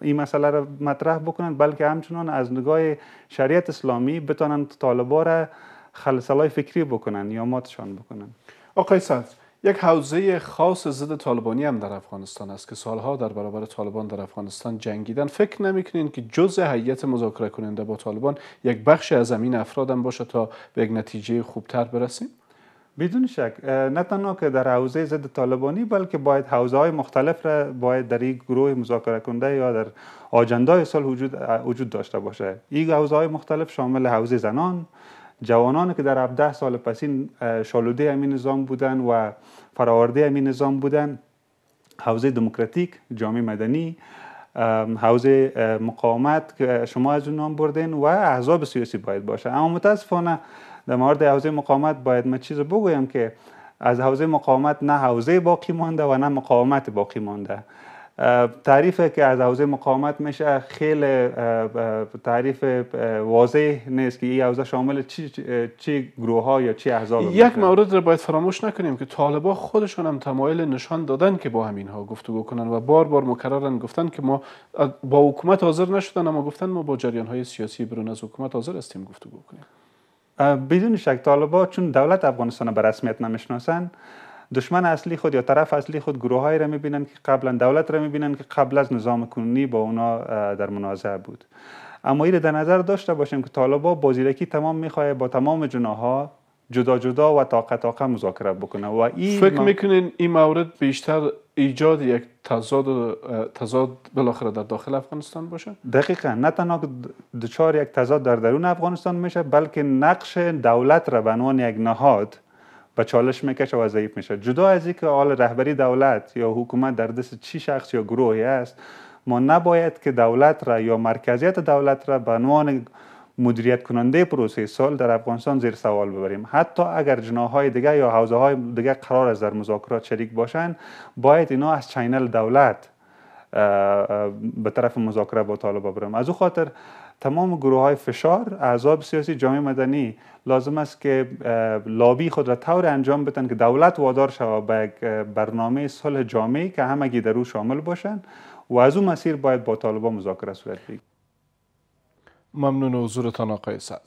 Speaker 11: این مسئله را مطرح بکنن بلکه همچنان از نگاه شریعت اسلامی بتانند طالبا را خلصلای فکری بکنن یا ماتشان بکنن آقای صدر یک حوزه
Speaker 1: خاص ضد طالبانی هم در افغانستان است که سالها در برابر طالبان در افغانستان جنگیدن فکر نمیکنین که جزء هیئت مذاکره کننده با طالبان یک بخش از این افراد هم باشه تا
Speaker 11: به یک نتیجه خوبتر برسیم بدون شک نه تنها که در حوزه ضد طالبانی بلکه باید حوزه های مختلف را باید در این گروه مذاکره کننده یا در آجندای سال وجود, وجود داشته باشه این حوزه های مختلف شامل حوزه زنان جوانان که در 17 سال پسین شالوده امین نظام بودن و فراورده امین نظام بودن حوزه دموکراتیک جامعه مدنی حوزه مقاومت که شما از اون نام بردین و احزاب سیاسی باید باشه اما متاسفانه در مورد حوزه مقاومت باید من چیز بگویم که از حوزه مقاومت نه حوزه باقی مانده و نه مقاومت باقی مانده تعریف که از حوزه مقاومت میشه خیلی تعریف واضح نیست که این حوزه شامل چی, چی گروه ها یا چی احزاب یک
Speaker 1: مورد رو باید فراموش نکنیم که طالبا خودشان هم تمایل نشان دادن که با همین ها گفتگو کنن و بار بار مکررن گفتن که ما با حکومت
Speaker 11: حاضر نشدن اما گفتن ما با جریان های سیاسی برون از حکومت حاضر هستیم گفتگو کنیم بدون شک طالبا چون دولت افغانستان به رسمیت نمیشناسن دشمن اصلی خود یا طرف اصلی خود گروه هایی را میبینن که قبلا دولت را میبینن که قبل از نظام کنونی با اونا در منازعه بود اما این در نظر داشته باشیم که طالبا با تمام میخواه با تمام جناها جدا جدا و طاقه طاقه مذاکره بکنه و فکر
Speaker 1: میکنین این مورد بیشتر ایجاد یک تضاد تضاد بالاخره در داخل افغانستان باشه
Speaker 11: دقیقا نه تنها دچار یک تضاد در درون افغانستان میشه بلکه نقش دولت را به عنوان یک نهاد به چالش میکشه و ضعیف میشه جدا از اینکه حال رهبری دولت یا حکومت در دست چی شخص یا گروهی است ما نباید که دولت را یا مرکزیت دولت را به عنوان مدیریت کننده پروسه سال در افغانستان زیر سوال ببریم حتی اگر جناهای دیگه یا حوزه های دیگه قرار است در مذاکرات شریک باشند باید اینا از چینل دولت به طرف مذاکره با طالبا برم از او خاطر تمام گروه های فشار اعضاب سیاسی جامعه مدنی لازم است که لابی خود را طور انجام بدن که دولت وادار شود به یک برنامه صلح جامعی که همگی در او شامل باشند و از او مسیر باید با طالبان مذاکره صورت بگیرد
Speaker 1: ممنون حضورتان آقای صدر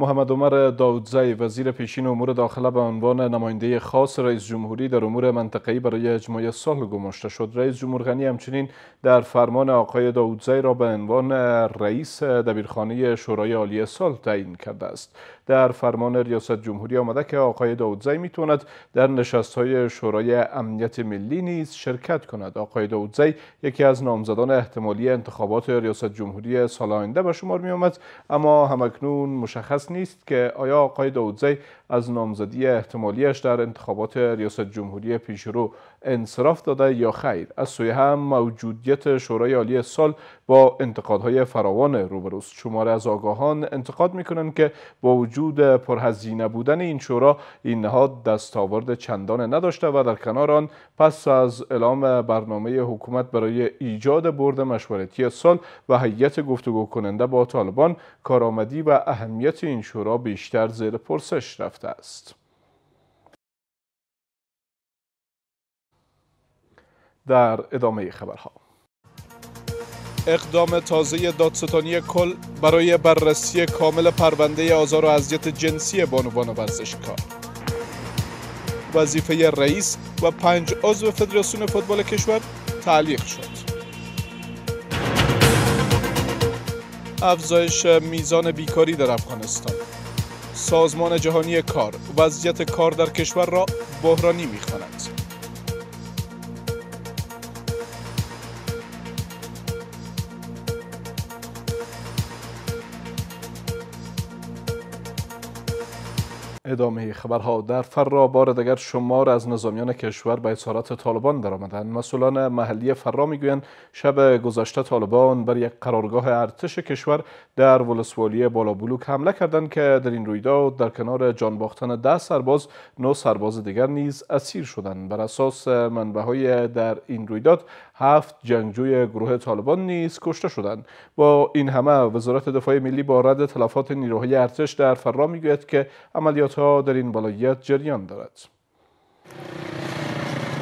Speaker 1: محمد عمر داودزی وزیر پیشین امور داخله به عنوان نماینده خاص رئیس جمهوری در امور منطقه‌ای برای اجماع صلح گماشته شد رئیس جمهور غنی همچنین در فرمان آقای داودزی را به عنوان رئیس دبیرخانه شورای عالی صلح تعیین کرده است در فرمان ریاست جمهوری آمده که آقای داودزی میتواند در نشست های شورای امنیت ملی نیز شرکت کند آقای داودزی یکی از نامزدان احتمالی انتخابات ریاست جمهوری سال آینده به شمار می آمد اما همکنون مشخص نیست که آیا آقای داودزی از نامزدی احتمالیش در انتخابات ریاست جمهوری پیشرو انصراف داده یا خیر از سوی هم موجودیت شورای عالی سال با انتقادهای فراوان روبروست شماره از آگاهان انتقاد میکنند که با وجود پرهزینه بودن این شورا این نهاد دستاورد چندان نداشته و در کنار آن پس از اعلام برنامه حکومت برای ایجاد برد مشورتی سال و هیئت گفتگو کننده با طالبان کارآمدی و اهمیت این شورا بیشتر زیر پرسش رفت است. در ادامه خبرها اقدام تازه دادستانی کل برای بررسی کامل پرونده آزار و اذیت جنسی بانوان ورزشکار وظیفه رئیس و پنج عضو فدراسیون فوتبال کشور تعلیق شد افزایش میزان بیکاری در افغانستان سازمان جهانی کار وضعیت کار در کشور را بحرانی می‌خواند. ادامه خبرها در فرا بار دیگر شمار از نظامیان کشور به اظهارات طالبان درآمدند مسئولان محلی فرا میگویند شب گذشته طالبان بر یک قرارگاه ارتش کشور در ولسوالی بالا بلوک حمله کردند که در این رویداد در کنار جان باختن ده سرباز نو سرباز دیگر نیز اسیر شدند بر اساس های در این رویداد هفت جنگجوی گروه طالبان نیز کشته شدند با این همه وزارت دفاع ملی با رد تلفات نیروهای ارتش در فرا میگوید که عملیات ها در این بالایت جریان دارد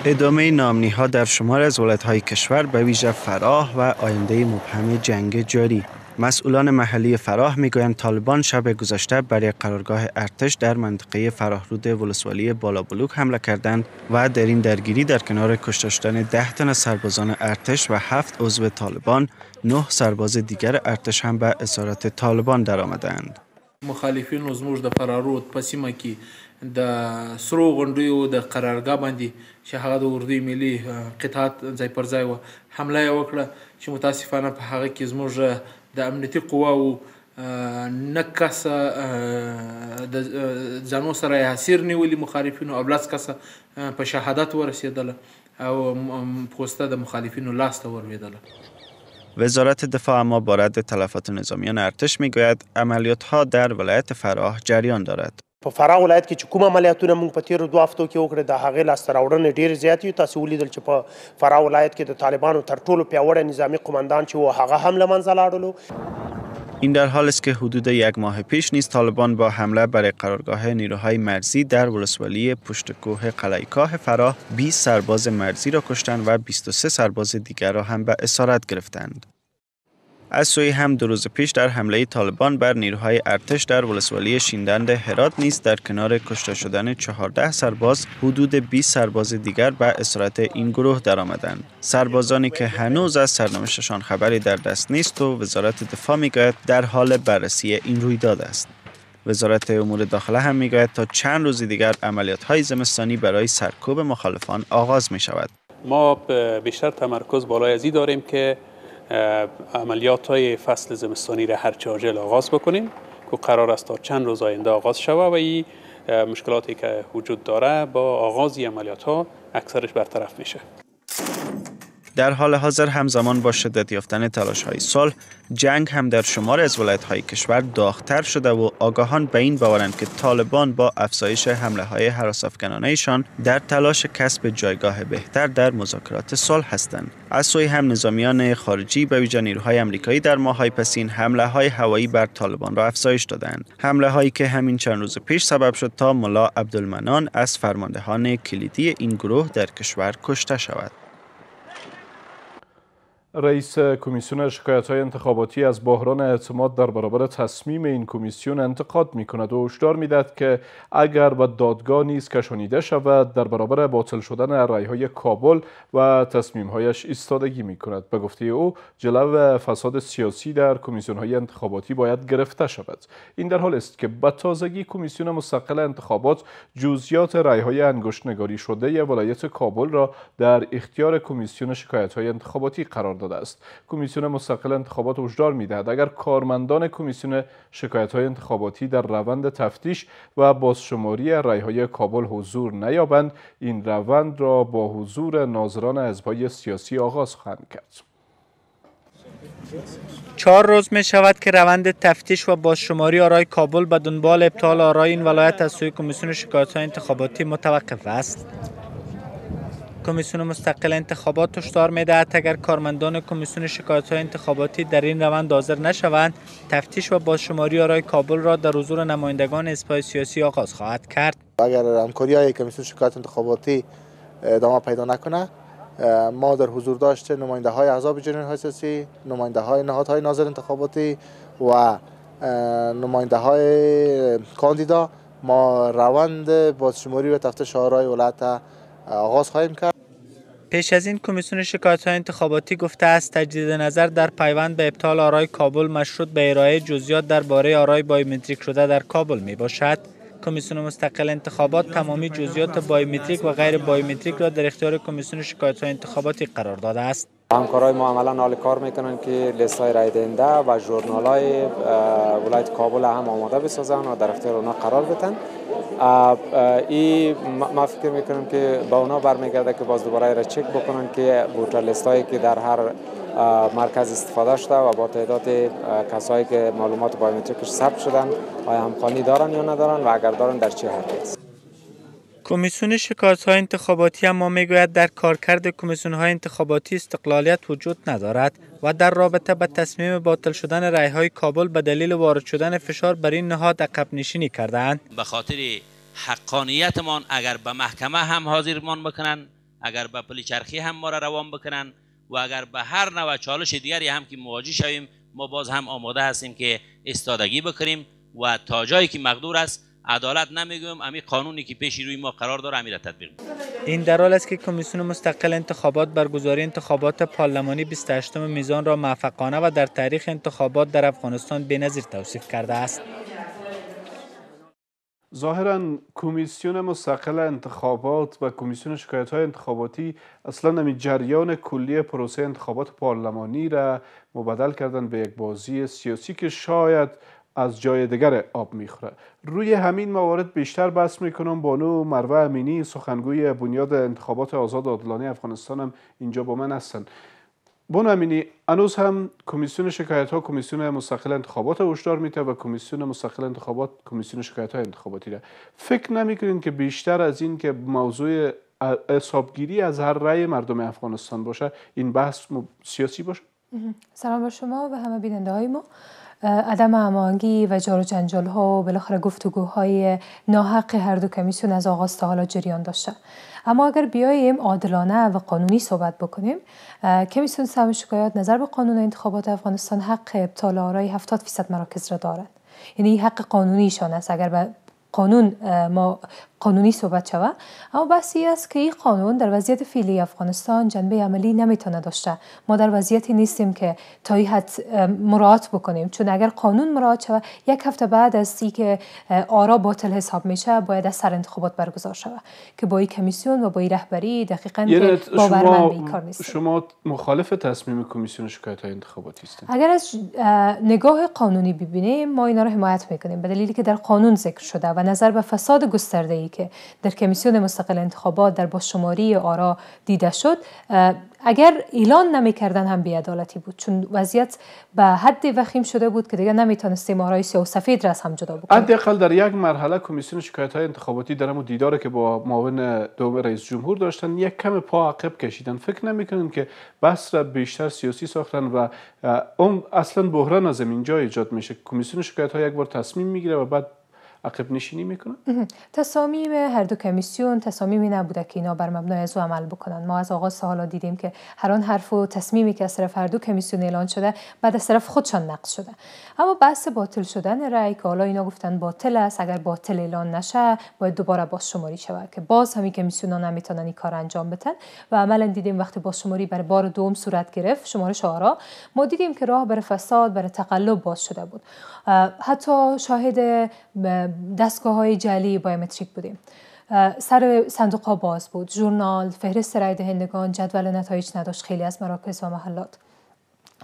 Speaker 6: ادامه نامنی ها در شمار از ولایت های کشور به ویژه فراه و آینده مبهم جنگ جاری مسئولان محلی فراه میگویند طالبان شب گذشته برای یک قرارگاه ارتش در منطقه فراهرود ولسوالی بالابلوک حمله کردند و در این درگیری در کنار کشته شدن ده تن سربازان ارتش و هفت عضو طالبان نه سرباز دیگر ارتش هم به اسارت طالبان درآمدند
Speaker 1: مخالفین زموږ
Speaker 3: د فرارود په سیمه کې د سرو غونډیو د قرارګاه باندې چې هغه د اردوی ملي قطعات ځای پر و حمله یې وکړه چې متاسفانه په هغه کې د امنیتي قواو نه کس د ځانو سره حسیر نیولې مخالفینو او لاس کس په شهادت
Speaker 1: ورسېدله او پوسته د مخالفینو لاس ته ورمیدله
Speaker 6: وزارت دفاع اما با رد تلفات نظامیان ارتش میگوید عملیات ها در ولایت فراه جریان دارد په فراه ولایت کې چې کوم عملیاتونه موږ په تیرو دوه هفتو کې وکړې د هغې لاسته راوړنې ډېرې زیاتې وي تاسو ولیدل چې په فراه ولایت کې د طالبانو تر ټولو پیاوړی نظامی قمندان چې و هغه هم له منځه لاړلو این در حال است که حدود یک ماه پیش نیز طالبان با حمله برای قرارگاه نیروهای مرزی در ولسوالی پشت کوه قلایکاه فراه 20 سرباز مرزی را کشتند و 23 سرباز دیگر را هم به اسارت گرفتند. از سوی هم دو روز پیش در حمله طالبان بر نیروهای ارتش در ولسوالی شیندند هرات نیز در کنار کشته شدن 14 سرباز حدود 20 سرباز دیگر به اسارت این گروه آمدند سربازانی که هنوز از سرنوشتشان خبری در دست نیست و وزارت دفاع میگوید در حال بررسی این رویداد است وزارت امور داخله هم میگوید تا چند روز دیگر عملیات های زمستانی برای سرکوب مخالفان آغاز می شود
Speaker 8: ما بیشتر تمرکز بالای داریم که عملیات های فصل زمستانی را هر عاجل آغاز بکنیم که قرار است تا چند روز آینده آغاز شود و این مشکلاتی که وجود داره با آغازی عملیات ها اکثرش
Speaker 1: برطرف میشه
Speaker 6: در حال حاضر همزمان با شدت یافتن تلاش های صلح جنگ هم در شمار از ولایت های کشور داختر شده و آگاهان به این باورند که طالبان با افزایش حمله های ایشان در تلاش کسب جایگاه بهتر در مذاکرات صلح هستند از سوی هم نظامیان خارجی به ویژه نیروهای آمریکایی در ماههای پسین حمله های هوایی بر طالبان را افزایش دادند حمله هایی که همین چند روز پیش سبب شد تا ملا عبدالمنان از فرماندهان کلیدی این گروه در کشور کشته شود
Speaker 1: رئیس کمیسیون شکایت های انتخاباتی از بحران اعتماد در برابر تصمیم این کمیسیون انتقاد می کند و هشدار میدهد که اگر به دادگاه نیز کشانیده شود در برابر باطل شدن رای های کابل و تصمیم هایش ایستادگی می کند به گفته او جلو فساد سیاسی در کمیسیون های انتخاباتی باید گرفته شود این در حال است که به تازگی کمیسیون مستقل انتخابات جزئیات رای های انگشت نگاری شده ولایت کابل را در اختیار کمیسیون شکایت های انتخاباتی قرار داد است کمیسیون مستقل انتخابات هشدار میدهد اگر کارمندان کمیسیون شکایت های انتخاباتی در روند تفتیش و بازشماری رای های کابل حضور نیابند این روند را با حضور ناظران حزبهای سیاسی آغاز خواهند کرد چهار
Speaker 3: روز می شود که روند تفتیش و بازشماری آرای کابل به دنبال ابطال آرای این ولایت از سوی کمیسیون شکایت های انتخاباتی متوقف است. کمیسیون مستقل انتخابات هشدار میدهد اگر کارمندان کمیسیون شکایت های انتخاباتی در این روند حاضر نشوند تفتیش و بازشماری آرای کابل را در حضور نمایندگان اسپای سیاسی آغاز خواهد کرد اگر همکاری های کمیسیون شکایت انتخاباتی ادامه پیدا نکنه ما در حضور داشته نماینده های احزاب جنرال های سیاسی نماینده های نهادهای ناظر انتخاباتی و نماینده های کاندیدا ما روند بازشماری و تفتیش آرای ولایت آغاز خواهیم کرد پیش از این کمیسیون شکایت های انتخاباتی گفته است تجدید نظر در پیوند به ابطال آرای کابل مشروط به ارائه جزئیات درباره آرای بایومتریک شده در کابل می باشد کمیسیون مستقل انتخابات تمامی جزئیات بایومتریک و غیر بایومتریک را در اختیار کمیسیون شکایت های انتخاباتی قرار داده است
Speaker 10: همکارای ما عملا نال کار میکنن که های رای دهنده و ژورنال های ولایت کابل هم آماده بسازن و در اختیار اونا قرار بتن این ما فکر میکنم که با اونا برمیگرده که باز دوباره را چک بکنن که لیست هایی که در هر مرکز استفاده شده و با تعداد کسایی که معلومات بایومتریکش ثبت شدن آیا همخوانی دارن یا ندارن و اگر دارن در چه حدی است
Speaker 3: کمیسیون شکایت های انتخاباتی اما میگوید در کارکرد کمیسیون های انتخاباتی استقلالیت وجود ندارد و در رابطه به تصمیم باطل شدن رای های کابل به دلیل وارد شدن فشار بر این نهاد عقب نشینی
Speaker 5: به خاطر حقانیتمان اگر به محکمه هم حاضرمان بکنن اگر به پلی چرخی هم ما را روان بکنن و اگر به هر نوع چالش دیگری هم که مواجه شویم ما باز هم آماده هستیم که استادگی بکنیم و تا جایی که مقدور است عدالت نمیگویم، امی قانونی که پیش روی ما قرار داره امی را تطبیق
Speaker 3: این در حال است که کمیسیون مستقل انتخابات برگزاری انتخابات پارلمانی 28 میزان را موفقانه و در تاریخ انتخابات در افغانستان بی‌نظیر توصیف کرده است
Speaker 1: ظاهرا کمیسیون مستقل انتخابات و کمیسیون شکایت های انتخاباتی اصلا نمی جریان کلی پروسه انتخابات پارلمانی را مبدل کردن به یک بازی سیاسی که شاید از جای دیگر آب میخوره روی همین موارد بیشتر بحث میکنم بانو مروه امینی سخنگوی بنیاد انتخابات آزاد عادلانه افغانستان هم اینجا با من هستن بانو امینی هنوز هم کمیسیون شکایت ها کمیسیون مستقل انتخابات هشدار میده و کمیسیون مستقل انتخابات کمیسیون شکایت های انتخاباتی ده فکر نمیکنین که بیشتر از این که موضوع حسابگیری از هر رأی مردم افغانستان باشه این بحث سیاسی باشه
Speaker 12: سلام به شما و همه بیننده های ما عدم امانگی و جار و جنجال ها و بالاخره گفتگوهای ناحق هر دو کمیسیون از آغاز تا حالا جریان داشته اما اگر بیاییم عادلانه و قانونی صحبت بکنیم کمیسیون سهم شکایات نظر به قانون انتخابات افغانستان حق ابطال آرای 70 فیصد مراکز را دارد یعنی حق قانونیشان است اگر به قانون ما قانونی صحبت شود اما بحثی است که این قانون در وضعیت فعلی افغانستان جنبه عملی نمیتونه داشته ما در وضعیتی نیستیم که تا این حد مراعات بکنیم چون اگر قانون مراعات شود یک هفته بعد از سی که آرا باطل حساب میشه باید از سر انتخابات برگزار شود که با این کمیسیون و با این رهبری دقیقا یعنی که باورمند این
Speaker 1: شما مخالف تصمیم کمیسیون شکایت های هستید اگر
Speaker 12: از نگاه قانونی ببینیم ما اینا رو حمایت میکنیم به دلیلی که در قانون ذکر شده و نظر به فساد گسترده که در کمیسیون مستقل انتخابات در باشماری آرا دیده شد اگر اعلان نمیکردن هم بیادالتی بود چون وضعیت به حد وخیم شده بود که دیگه نمیتونستیم آرای سیاه و سفید را از هم جدا بکنیم
Speaker 1: حداقل در یک مرحله کمیسیون شکایت های انتخاباتی در هم دیداره که با معاون دوم رئیس جمهور داشتن یک کم پا عقب کشیدن فکر نمیکنن که بحث را بیشتر سیاسی ساختن و اون اصلا بحران از اینجا ایجاد میشه کمیسیون شکایت ها یک بار تصمیم میگیره و بعد عقب نشینی میکنن
Speaker 12: تصامیم هر دو کمیسیون تصامیمی نبوده که اینا بر مبنای از عمل بکنن ما از آغاز حالا دیدیم که هر آن حرف و تصمیمی که از طرف هر دو کمیسیون اعلان شده بعد از طرف خودشان نقض شده اما بحث باطل شدن رأی که حالا اینا گفتن باطل است اگر باطل اعلان نشه باید دوباره بازشماری شود که باز همین کمیسیون ها نمیتونن این کار انجام بدن و عملا دیدیم وقتی شماری بر بار دوم صورت گرفت شمارش آرا ما دیدیم که راه بر فساد بر تقلب باز شده بود حتی شاهد دستگاه های جلی بایومتریک بودیم سر صندوق ها باز بود جورنال، فهرست رای دهندگان جدول نتایج نداشت خیلی از مراکز و محلات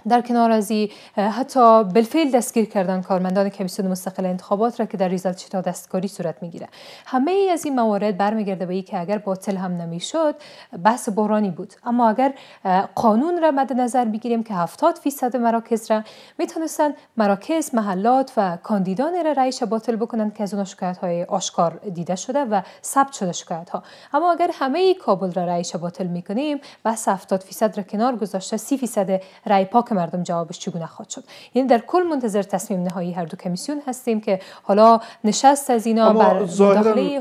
Speaker 12: در کنار از حتی بالفعل دستگیر کردن کارمندان کمیسیون مستقل انتخابات را که در ریزالت شیتا دستکاری صورت میگیره همه ای از این موارد برمیگرده به ای که اگر باطل هم نمیشد بحث بحرانی بود اما اگر قانون را مد نظر بگیریم که 70 فیصد مراکز را میتونستن مراکز محلات و کاندیدان را رایش باطل بکنند که از اون شکایت های آشکار دیده شده و ثبت شده شکایت ها اما اگر همه ای کابل را رایش باطل میکنیم بحث 70 فیصد را کنار گذاشته 30 فیصد رای پاک که مردم جوابش چگونه خواهد شد یعنی در کل منتظر تصمیم نهایی هر دو کمیسیون هستیم که حالا نشست از اینا بر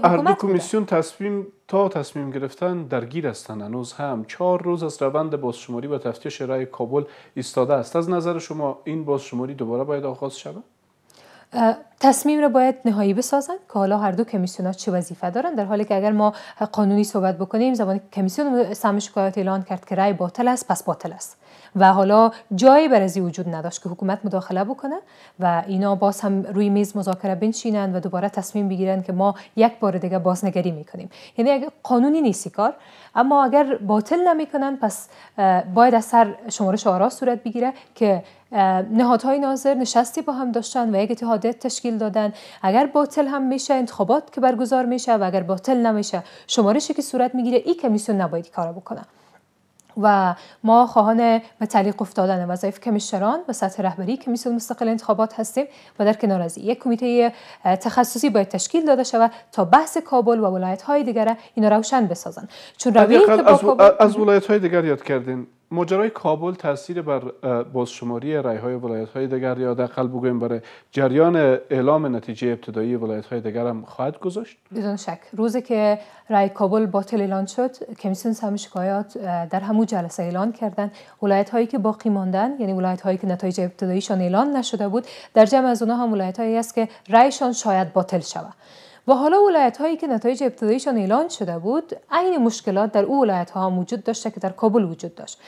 Speaker 12: هر دو
Speaker 1: کمیسیون تصمیم تا تصمیم گرفتن درگیر هستند هنوز هم چهار روز از روند بازشماری و تفتیش رای کابل ایستاده است از نظر شما این بازشماری دوباره باید آغاز شود
Speaker 12: تصمیم رو باید نهایی بسازن که حالا هر دو کمیسیون ها چه وظیفه دارن در حالی که اگر ما قانونی صحبت بکنیم زمان کمیسیون سم شکایت اعلان کرد که رأی باطل است پس باطل است و حالا جایی برزی وجود نداشت که حکومت مداخله بکنه و اینا باز هم روی میز مذاکره بنشینن و دوباره تصمیم بگیرن که ما یک بار دیگه بازنگری میکنیم یعنی اگر قانونی نیستی کار اما اگر باطل نمیکنن پس باید از سر شمارش آرا صورت بگیره که نهادهای ناظر نشستی با هم داشتن و یک اتحادیت تشکیل دادن اگر باطل هم میشه انتخابات که برگزار میشه و اگر باطل نمیشه شمارشی که صورت میگیره این کمیسیون نباید کارا بکنه و ما خواهان به تعلیق افتادن وظایف کمیشنران و سطح رهبری کمیسیون مستقل انتخابات هستیم و در کنار از یک کمیته تخصصی باید تشکیل داده شود تا بحث کابل و ولایت های دیگر اینا روشن بسازن چون از, از, از
Speaker 1: ولایت های دیگر یاد کردین ماجرای کابل تاثیر بر بازشماری های ولایت های دگر یا دقل بگویم برای جریان اعلام نتیجه ابتدایی ولایت های دیگر هم خواهد گذاشت؟
Speaker 12: بدون شک روزی که رای کابل باطل اعلان شد کمیسیون سهم شکایات در همو جلسه اعلان کردن ولایت هایی که باقی ماندن یعنی ولایت هایی که نتایج ابتداییشان اعلان نشده بود در جمع از اونها هم ولایت هایی است که رایشان شاید باطل شود و حالا ولایت هایی که نتایج ابتداییشان اعلان شده بود عین مشکلات در او ولایت ها هم وجود داشته که در کابل وجود داشت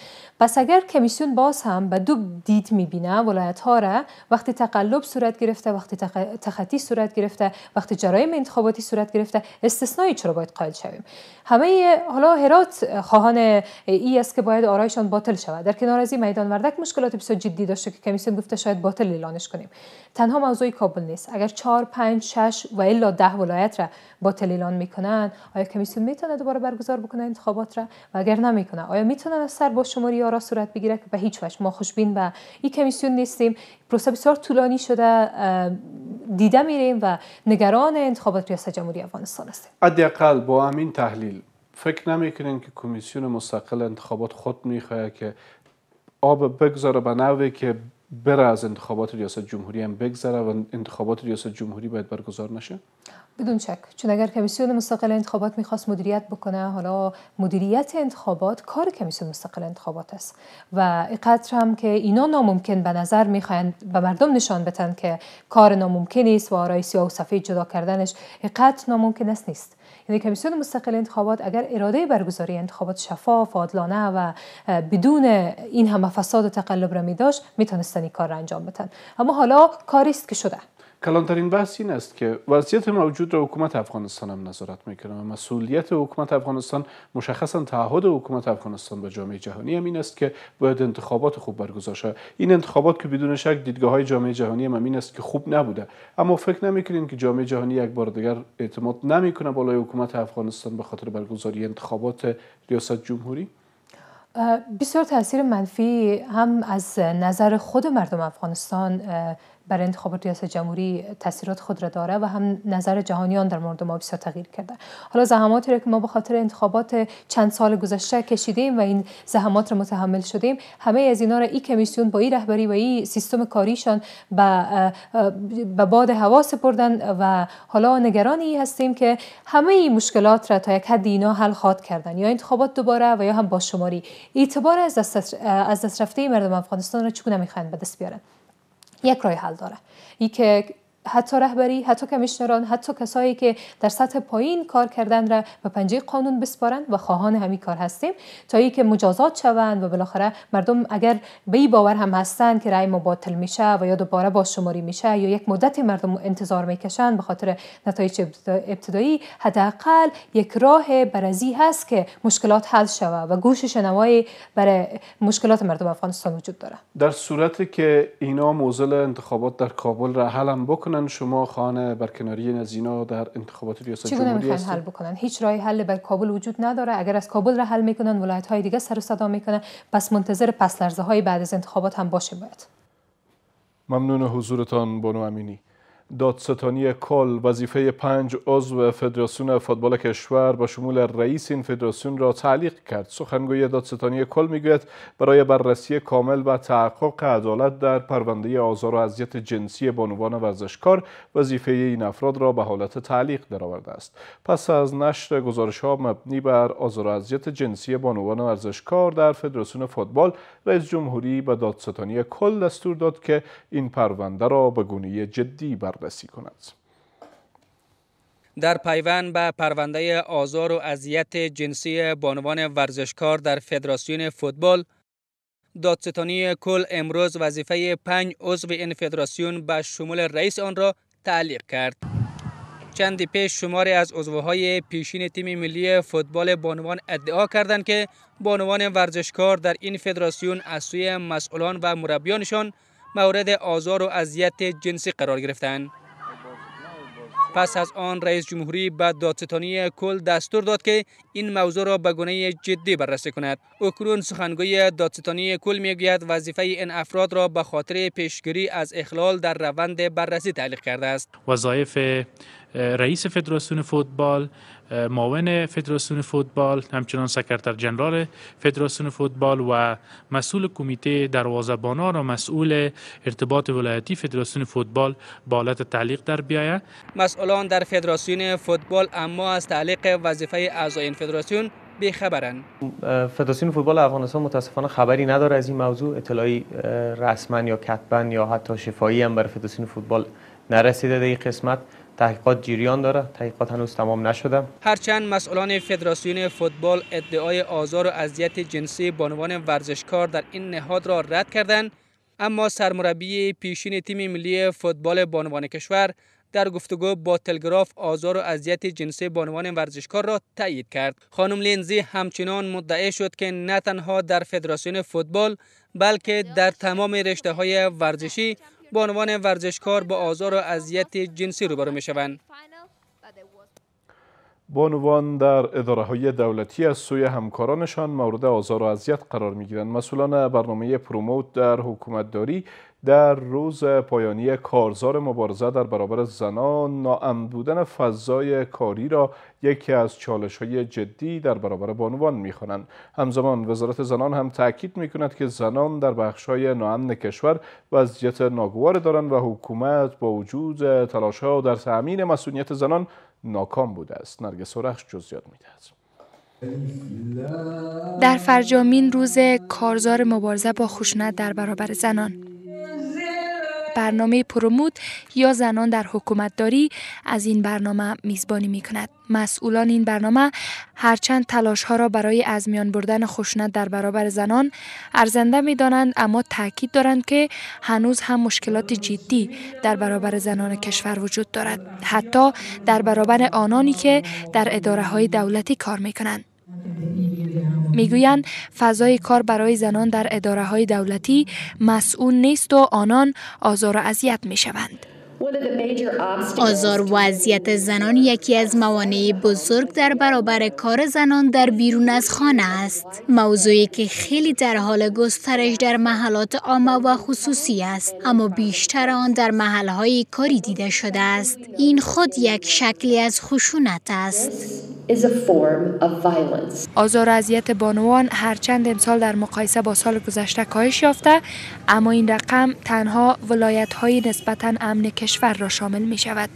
Speaker 12: پس اگر کمیسیون باز هم به دو دید میبینه ولایت ها را وقتی تقلب صورت گرفته وقتی تخطی صورت گرفته وقتی جرایم انتخاباتی صورت گرفته استثنایی چرا باید قائل شویم همه حالا هرات خواهان ای است که باید آرایشان باطل شود در کنار از این میدان وردک مشکلات بسیار جدی داشته که کمیسیون گفته شاید باطل اعلانش کنیم تنها موضوع کابل نیست اگر 4 5 6 و الا 10 ولایت را باطل اعلان میکنن آیا کمیسیون میتونه دوباره برگزار بکنه انتخابات را و اگر نمیکنه آیا میتونه از سر با شماری یارا صورت بگیره که به هیچ وجه ما خوشبین به این کمیسیون نیستیم پروسه بسیار طولانی شده دیده میریم و نگران انتخابات ریاست جمهوری افغانستان هستیم
Speaker 1: حداقل با همین تحلیل فکر نمیکنین که کمیسیون مستقل انتخابات خود میخواد که آب بگذاره به نوی که بره از انتخابات ریاست جمهوری هم بگذره و انتخابات ریاست جمهوری باید برگزار نشه
Speaker 12: بدون شک چون اگر کمیسیون مستقل انتخابات میخواست مدیریت بکنه حالا مدیریت انتخابات کار کمیسیون مستقل انتخابات است و اقدر هم که اینا ناممکن به نظر میخواین به مردم نشان بتن که کار ناممکن است و آرای سیاه و سفید جدا کردنش اقدر ناممکن است نیست یعنی کمیسیون مستقل انتخابات اگر اراده برگزاری انتخابات شفاف عادلانه و بدون این همه فساد و تقلب را می داشت میتونستن این کار را انجام بدن اما حالا کاری است که شده
Speaker 1: کلانترین بحث این است که وضعیت موجود را حکومت افغانستان هم نظارت میکنه و مسئولیت حکومت افغانستان مشخصا تعهد حکومت افغانستان به جامعه جهانی هم این است که باید انتخابات خوب برگزار شود این انتخابات که بدون شک دیدگاه های جامعه جهانی هم این است که خوب نبوده اما فکر نمیکنین که جامعه جهانی یک بار دیگر اعتماد نمیکنه بالای حکومت افغانستان به خاطر برگزاری انتخابات ریاست جمهوری
Speaker 12: بسیار تاثیر منفی هم از نظر خود مردم افغانستان بر انتخابات ریاست جمهوری تاثیرات خود را داره و هم نظر جهانیان در مورد ما بسیار تغییر کرده حالا زحماتی را که ما به خاطر انتخابات چند سال گذشته کشیدیم و این زحمات را متحمل شدیم همه از اینا را این کمیسیون با این رهبری و این سیستم کاریشان به باد هوا سپردن و حالا نگرانی هستیم که همه این مشکلات را تا یک حد اینا حل خواد کردن یا انتخابات دوباره و یا هم با شماری اعتبار از دست, از دست رفته مردم افغانستان را چگونه میخواین به دست بیارن یک رای حل داره که حتی رهبری حتی کمیشنران حتی کسایی که در سطح پایین کار کردن را به پنجه قانون بسپارند و خواهان همین کار هستیم تا ای که مجازات شوند و بالاخره مردم اگر به این باور هم هستند که رأی مباطل میشه و یا دوباره بازشماری میشه یا یک مدت مردم انتظار میکشند به خاطر نتایج ابتدایی حداقل یک راه برازی هست که مشکلات حل شوه و گوش شنوایی برای مشکلات مردم افغانستان وجود داره
Speaker 1: در صورتی که اینا موزل انتخابات در کابل را حل هم شما خانه بر کناری نزینا در انتخابات ریاست جمهوری چگونه حل
Speaker 12: بکنن هیچ راه حل بر کابل وجود نداره اگر از کابل را حل میکنن ولایت های دیگه سر و صدا میکنن پس منتظر پس لرزه های بعد از انتخابات هم باشه باید
Speaker 1: ممنون حضورتان بانو امینی دادستانی کل وظیفه پنج عضو فدراسیون فوتبال کشور با شمول رئیس این فدراسیون را تعلیق کرد سخنگوی دادستانی کل میگوید برای بررسی کامل و تحقق عدالت در پرونده آزار و اذیت جنسی بانوان ورزشکار وظیفه این افراد را به حالت تعلیق درآورده است پس از نشر گزارش ها مبنی بر آزار و اذیت جنسی بانوان ورزشکار در فدراسیون فوتبال رئیس جمهوری به دادستانی کل دستور داد که این پرونده را به گونه جدی بررسی کند
Speaker 8: در پیوند به پرونده آزار و اذیت جنسی بانوان ورزشکار در فدراسیون فوتبال دادستانی کل امروز وظیفه پنج عضو این فدراسیون به شمول رئیس آن را تعلیق کرد چندی پیش شماری از عضوهای پیشین تیم ملی فوتبال بانوان ادعا کردند که بانوان ورزشکار در این فدراسیون از سوی مسئولان و مربیانشان مورد آزار و اذیت جنسی قرار گرفتند. پس از آن رئیس جمهوری به دادستانی کل دستور داد که این موضوع را به گونه جدی بررسی کند اوکرون سخنگوی دادستانی کل میگوید وظیفه این افراد را به خاطر پیشگیری از اخلال در روند بررسی تعلیق کرده است
Speaker 3: وظایف رئیس فدراسیون فوتبال معاون فدراسیون فوتبال همچنان سکرتر جنرال فدراسیون فوتبال و مسئول کمیته دروازه‌بانان و مسئول ارتباط ولایتی فدراسیون فوتبال با حالت تعلیق در بیاید
Speaker 8: مسئولان در فدراسیون فوتبال اما از تعلیق وظیفه اعضای این فدراسیون خبرن
Speaker 10: فدراسیون فوتبال افغانستان متاسفانه خبری نداره از این موضوع اطلاعی رسما یا کتبا یا حتی شفایی هم برای فدراسیون فوتبال نرسیده در این قسمت تحقیقات جریان داره تحقیقات هنوز تمام نشده
Speaker 8: هرچند مسئولان فدراسیون فوتبال ادعای آزار و اذیت جنسی بانوان ورزشکار در این نهاد را رد کردند اما سرمربی پیشین تیم ملی فوتبال بانوان کشور در گفتگو با تلگراف آزار و اذیت جنسی بانوان ورزشکار را تایید کرد. خانم لینزی همچنان مدعی شد که نه تنها در فدراسیون فوتبال بلکه در تمام رشته های ورزشی به عنوان ورزشکار با آزار و اذیت جنسی روبرو می شوند.
Speaker 1: بانوان در اداره های دولتی از سوی همکارانشان مورد آزار و اذیت قرار می گیرند. مسئولان برنامه پروموت در حکومتداری در روز پایانی کارزار مبارزه در برابر زنان ناام بودن فضای کاری را یکی از چالش های جدی در برابر بانوان می خوانند همزمان وزارت زنان هم تاکید می کند که زنان در بخش های ناامن کشور وضعیت ناگوار دارند و حکومت با وجود تلاش ها در تأمین مسئولیت زنان ناکام بوده است نرگس سرخش جزئیات میدهد
Speaker 13: در فرجامین روز کارزار مبارزه با خشونت در برابر زنان برنامه پروموت یا زنان در حکومتداری از این برنامه میزبانی می کند. مسئولان این برنامه هرچند تلاش ها را برای از میان بردن خشونت در برابر زنان ارزنده می دانند اما تاکید دارند که هنوز هم مشکلات جدی در برابر زنان کشور وجود دارد حتی در برابر آنانی که در اداره های دولتی کار می کنند میگویند فضای کار برای زنان در اداره های دولتی مسئول نیست و آنان آزار و اذیت می آزار و زنان
Speaker 2: یکی از موانع بزرگ در برابر کار زنان در بیرون از خانه است موضوعی که خیلی در حال گسترش در محلات عامه و خصوصی است اما بیشتر آن در محلهای کاری دیده شده است این خود یک شکلی از خشونت است
Speaker 13: آزار و اذیت بانوان هرچند امسال در مقایسه با سال گذشته کاهش یافته اما این رقم تنها ولایت های امن کشور را شامل می شود.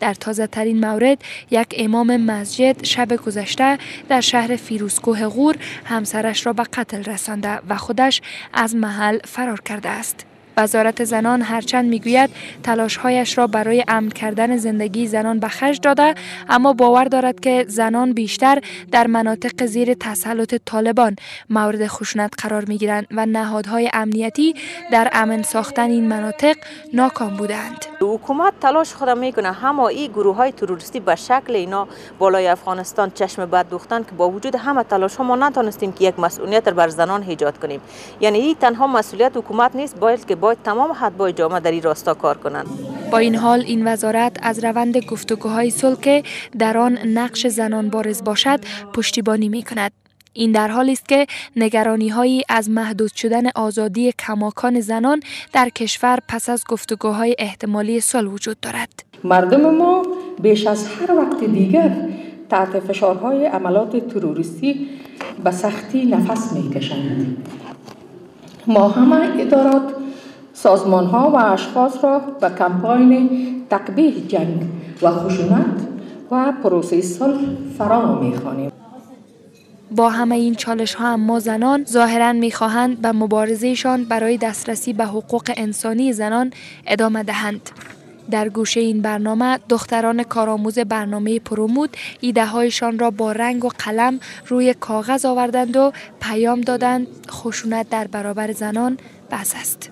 Speaker 13: در تازه ترین مورد یک امام مسجد شب گذشته در شهر فیروزکوه غور همسرش را به قتل رسانده و خودش از محل فرار کرده است. وزارت زنان هرچند میگوید تلاشهایش را برای امن کردن زندگی زنان به خرج داده اما باور دارد که زنان بیشتر در مناطق زیر تسلط طالبان مورد خشونت قرار میگیرند و نهادهای امنیتی در امن ساختن این مناطق ناکام بودند
Speaker 5: حکومت تلاش خود میکنه همه این گروه های تروریستی به شکل اینا بالای افغانستان چشم بد دوختن که با وجود همه تلاش ها ما نتونستیم که یک مسئولیت بر زنان ایجاد کنیم یعنی این تنها مسئولیت حکومت نیست باید که باید تمام حدبای جامعه در این راستا کار کنند
Speaker 13: با این حال این وزارت از روند گفتگوهای صلح که در آن نقش زنان بارز باشد پشتیبانی می کند. این در حالی است که نگرانی هایی از محدود شدن آزادی کماکان زنان در کشور پس از گفتگوهای احتمالی صلح وجود دارد.
Speaker 10: مردم ما
Speaker 13: بیش از هر وقت دیگر تحت فشارهای عملات تروریستی به سختی نفس
Speaker 2: میکشند
Speaker 13: ما همه ادارات سازمان ها و اشخاص را به کمپاین تقبیه جنگ و خشونت و پروسه فرام فرا با همه این چالش ها هم ما زنان ظاهرا میخواهند به مبارزهشان برای دسترسی به حقوق انسانی زنان ادامه دهند. در گوشه این برنامه دختران کارآموز برنامه پرومود ایده هایشان را با رنگ و قلم روی کاغذ آوردند و پیام دادند خشونت در برابر زنان بس است.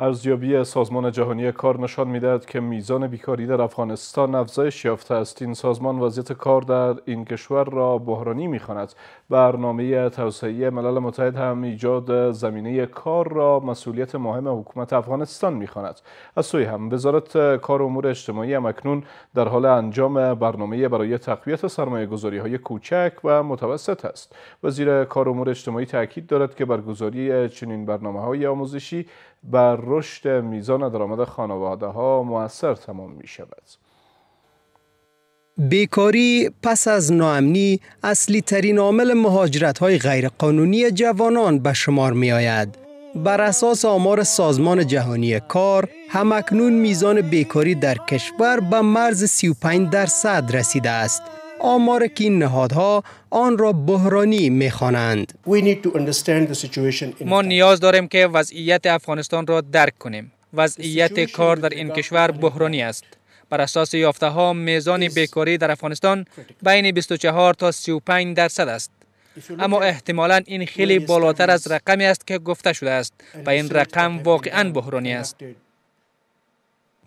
Speaker 1: ارزیابی سازمان جهانی کار نشان میدهد که میزان بیکاری در افغانستان افزایش یافته است این سازمان وضعیت کار در این کشور را بحرانی میخواند برنامه توسعه ملل متحد هم ایجاد زمینه کار را مسئولیت مهم حکومت افغانستان میخواند از سوی هم وزارت کار امور اجتماعی هم اکنون در حال انجام برنامه برای تقویت سرمایه گذاری های کوچک و متوسط است وزیر کار امور اجتماعی تاکید دارد که برگزاری چنین برنامه های آموزشی بر رشد میزان درآمد خانواده ها موثر تمام می شود.
Speaker 10: بیکاری پس از ناامنی اصلی ترین عامل مهاجرت های غیرقانونی جوانان به شمار می آید. بر اساس آمار سازمان جهانی کار همکنون میزان بیکاری در کشور به مرز 35 درصد رسیده است آمار که این نهادها آن را بحرانی می خوانند.
Speaker 8: ما نیاز داریم که وضعیت افغانستان را درک کنیم. وضعیت کار در این کشور بحرانی است. بر اساس یافته ها میزان بیکاری در افغانستان بین 24 تا 35 درصد است. اما احتمالا این خیلی بالاتر از رقمی است که گفته شده است و این رقم واقعا بحرانی است.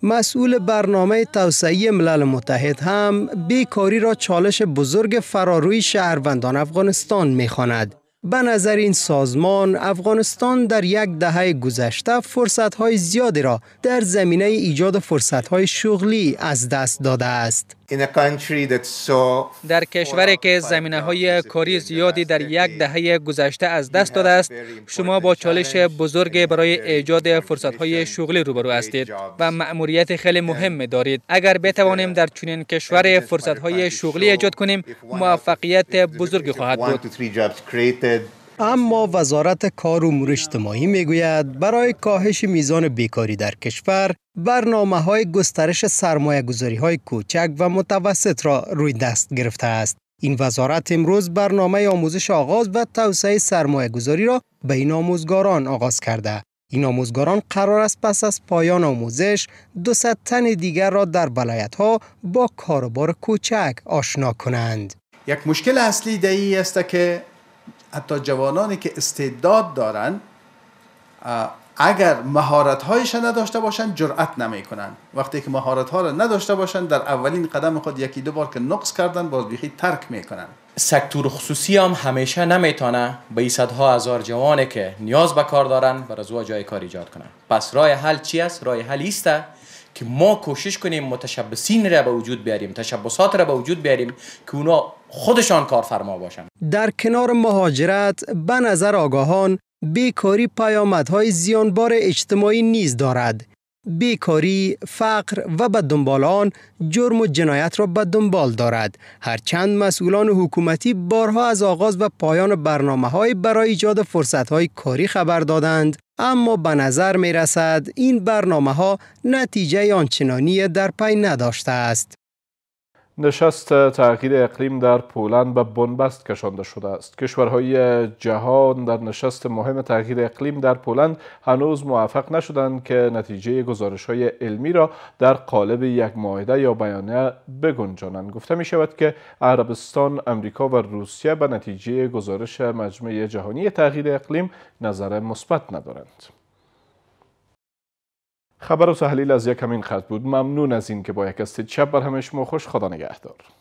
Speaker 10: مسئول برنامه توسعه ملل متحد هم بیکاری را چالش بزرگ فراروی شهروندان افغانستان خاند. به نظر این سازمان افغانستان در یک دهه گذشته فرصتهای زیادی را در زمینه ایجاد فرصتهای شغلی از دست داده است.
Speaker 8: در کشوری که زمینه های کاری زیادی در یک دهه گذشته از دست داده است شما با چالش بزرگ برای ایجاد فرصت های شغلی روبرو هستید و مأموریت خیلی مهم دارید اگر uh, بتوانیم در چنین کشور فرصت های شغلی ایجاد کنیم موفقیت بزرگی خواهد بود
Speaker 10: اما وزارت کار و امور اجتماعی میگوید برای کاهش میزان بیکاری در کشور برنامه های گسترش سرمایه گذاری های کوچک و متوسط را روی دست گرفته است. این وزارت امروز برنامه آموزش آغاز و توسعه سرمایه گذاری را به این آموزگاران آغاز کرده. این آموزگاران قرار است پس از پایان آموزش 200 تن دیگر را در ولایت ها با کاربار کوچک آشنا کنند. یک مشکل اصلی دهی است که حتی جوانانی که استعداد دارن اگر
Speaker 3: مهارت هایش نداشته باشند جرأت کنند وقتی که مهارت ها را نداشته باشند در
Speaker 1: اولین قدم خود یکی دو بار که نقص کردن باز بیخی ترک میکنن
Speaker 10: سکتور خصوصی هم
Speaker 5: همیشه نمیتونه به صدها هزار جوانی که نیاز به کار دارن برای از جای کار ایجاد کنن پس راه حل چی است رای حل ایسته که ما کوشش کنیم متشبسین را به وجود بیاریم تشبسات را به وجود بیاریم که اونا خودشان کارفرما باشند
Speaker 10: در کنار مهاجرت به نظر آگاهان بیکاری پیامدهای زیانبار اجتماعی نیز دارد بیکاری، فقر و به جرم و جنایت را به دنبال دارد. هرچند مسئولان حکومتی بارها از آغاز و پایان برنامه های برای ایجاد فرصت های کاری خبر دادند، اما به نظر می رسد این برنامه ها نتیجه آنچنانی در پی نداشته است.
Speaker 1: نشست تغییر اقلیم در پولند به بنبست کشانده شده است کشورهای جهان در نشست مهم تغییر اقلیم در پولند هنوز موفق نشدند که نتیجه گزارش های علمی را در قالب یک معاهده یا بیانیه بگنجانند گفته می شود که عربستان امریکا و روسیه به نتیجه گزارش مجمع جهانی تغییر اقلیم نظر مثبت ندارند خبر و تحلیل از یک همین خط بود ممنون از این که با یک است چپ بر همه شما خوش خدا نگهدار